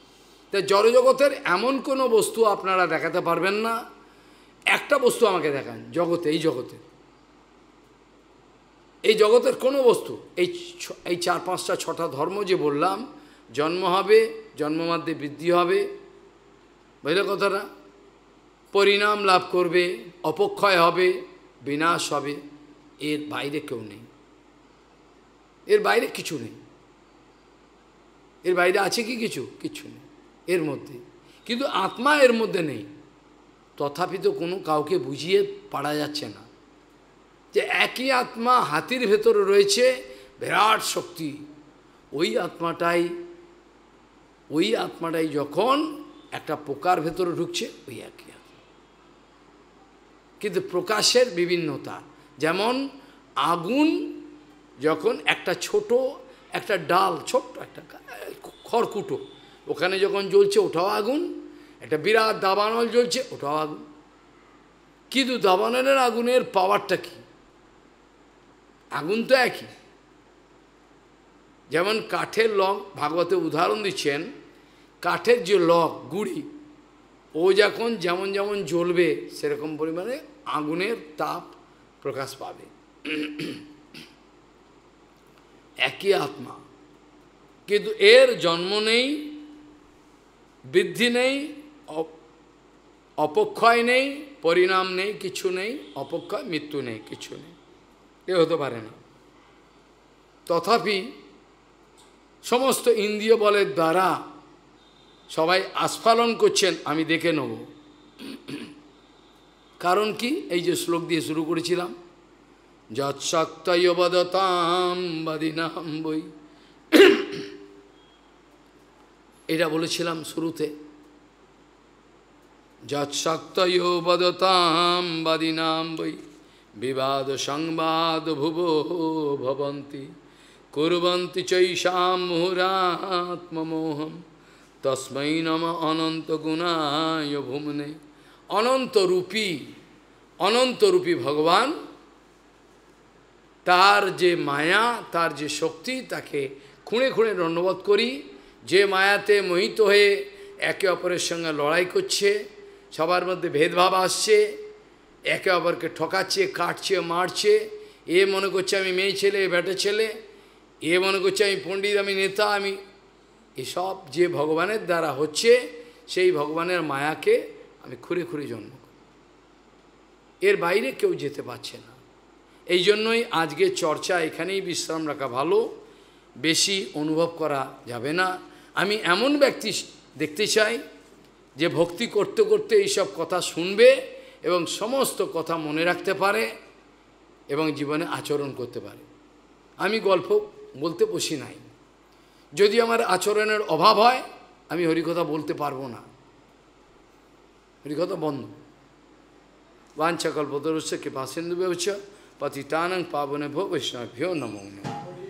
তো জড়জগতের এমন কোনো বস্তু আপনারা দেখাতে পারবেন না একটা বস্তু আমাকে দেখান জগতে এই জগতে এই জগতের কোনো বস্তু এই এই চার পাঁচটা ছটা ধর্ম যে বললাম জন্ম হবে জন্মমাধ্যে বৃদ্ধি হবে বুঝলে কথাটা পরিণাম লাভ করবে অপক্ষয় হবে বিনাশ হবে এর বাইরে কেউ নেই এর বাইরে কিছু নেই এর বাইরে আছে কি কিছু কিছু নেই এর মধ্যে কিন্তু আত্মা এর মধ্যে নেই তথাপি তো কোনো কাউকে বুঝিয়ে পারা যাচ্ছে না যে একই আত্মা হাতির ভেতরে রয়েছে বিরাট শক্তি ওই আত্মাটাই ওই আত্মাটাই যখন একটা পোকার ভেতরে ঢুকছে ওই একই আত্মা কিন্তু প্রকাশের বিভিন্নতা যেমন আগুন যখন একটা ছোট একটা ডাল ছোট্ট একটা খড়কুটো ওখানে যখন জ্বলছে ওটাও আগুন একটা বিরাট দাবানল জ্বলছে ওটাও আগুন কিন্তু দাবানলের আগুনের পাওয়ারটা কি আগুন তো একই যেমন কাঠের লগ ভাগবতে উদাহরণ দিচ্ছেন কাঠের যে লগ গুড়ি ও যখন যেমন যেমন জ্বলবে সেরকম পরিমাণে আগুনের তাপ প্রকাশ পাবে একই আত্মা কিন্তু এর জন্ম নেই বৃদ্ধি নেই অপক্ষয় নেই পরিণাম নেই কিছু নেই অপক্ষয় মৃত্যু নেই কিছু নেই এ হতে পারে না তথাপি সমস্ত ইন্দ্রিয় বলের দ্বারা সবাই আস্ফালন করছেন আমি দেখে নেব কারণ কি এই যে শ্লোক দিয়ে শুরু করেছিলাম যৎসক্তয়বদতাম বদিনাম বই এটা বলেছিলাম শুরুতে যৎসক্তয়বদতাম বদিনাম বই বিবাদ সংবাদ ভুব ভবন্তি কুরবন্তি চৈষাম মুহুরাত্মমোহম তস্মৈ নম অনন্ত গুণায় ভুমনে অনন্তরূপী অনন্তরূপী ভগবান তার যে মায়া তার যে শক্তি তাকে খুঁড়ে খুঁড়ে দণ্ডবোধ করি যে মায়াতে মোহিত হয়ে একে অপরের সঙ্গে লড়াই করছে সবার মধ্যে ভেদভাব আসছে একে অপরকে ঠকাচ্ছে কাটছে মারছে এ মনে করছে আমি মেয়ে ছেলে ব্যাটে ছেলে এ মনে করছে আমি পণ্ডিত আমি নেতা আমি এসব যে ভগবানের দ্বারা হচ্ছে সেই ভগবানের মায়াকে আমি খুঁড়ে খুঁড়ে জন্ম এর বাইরে কেউ যেতে পারছে না এই জন্যই আজকে চর্চা এখানেই বিশ্রাম রাখা ভালো বেশি অনুভব করা যাবে না আমি এমন ব্যক্তি দেখতে চাই যে ভক্তি করতে করতে এইসব কথা শুনবে এবং সমস্ত কথা মনে রাখতে পারে এবং জীবনে আচরণ করতে পারে আমি গল্প বলতে বসি নাই যদি আমার আচরণের অভাব হয় আমি হরিকথা বলতে পারবো না হরিকথা বন্ধ বাঞ্ছা কল্পতরস্য কৃপা সিন্ধু ব্যবসা patitanang pavane bho Vaishnavyo namo namo.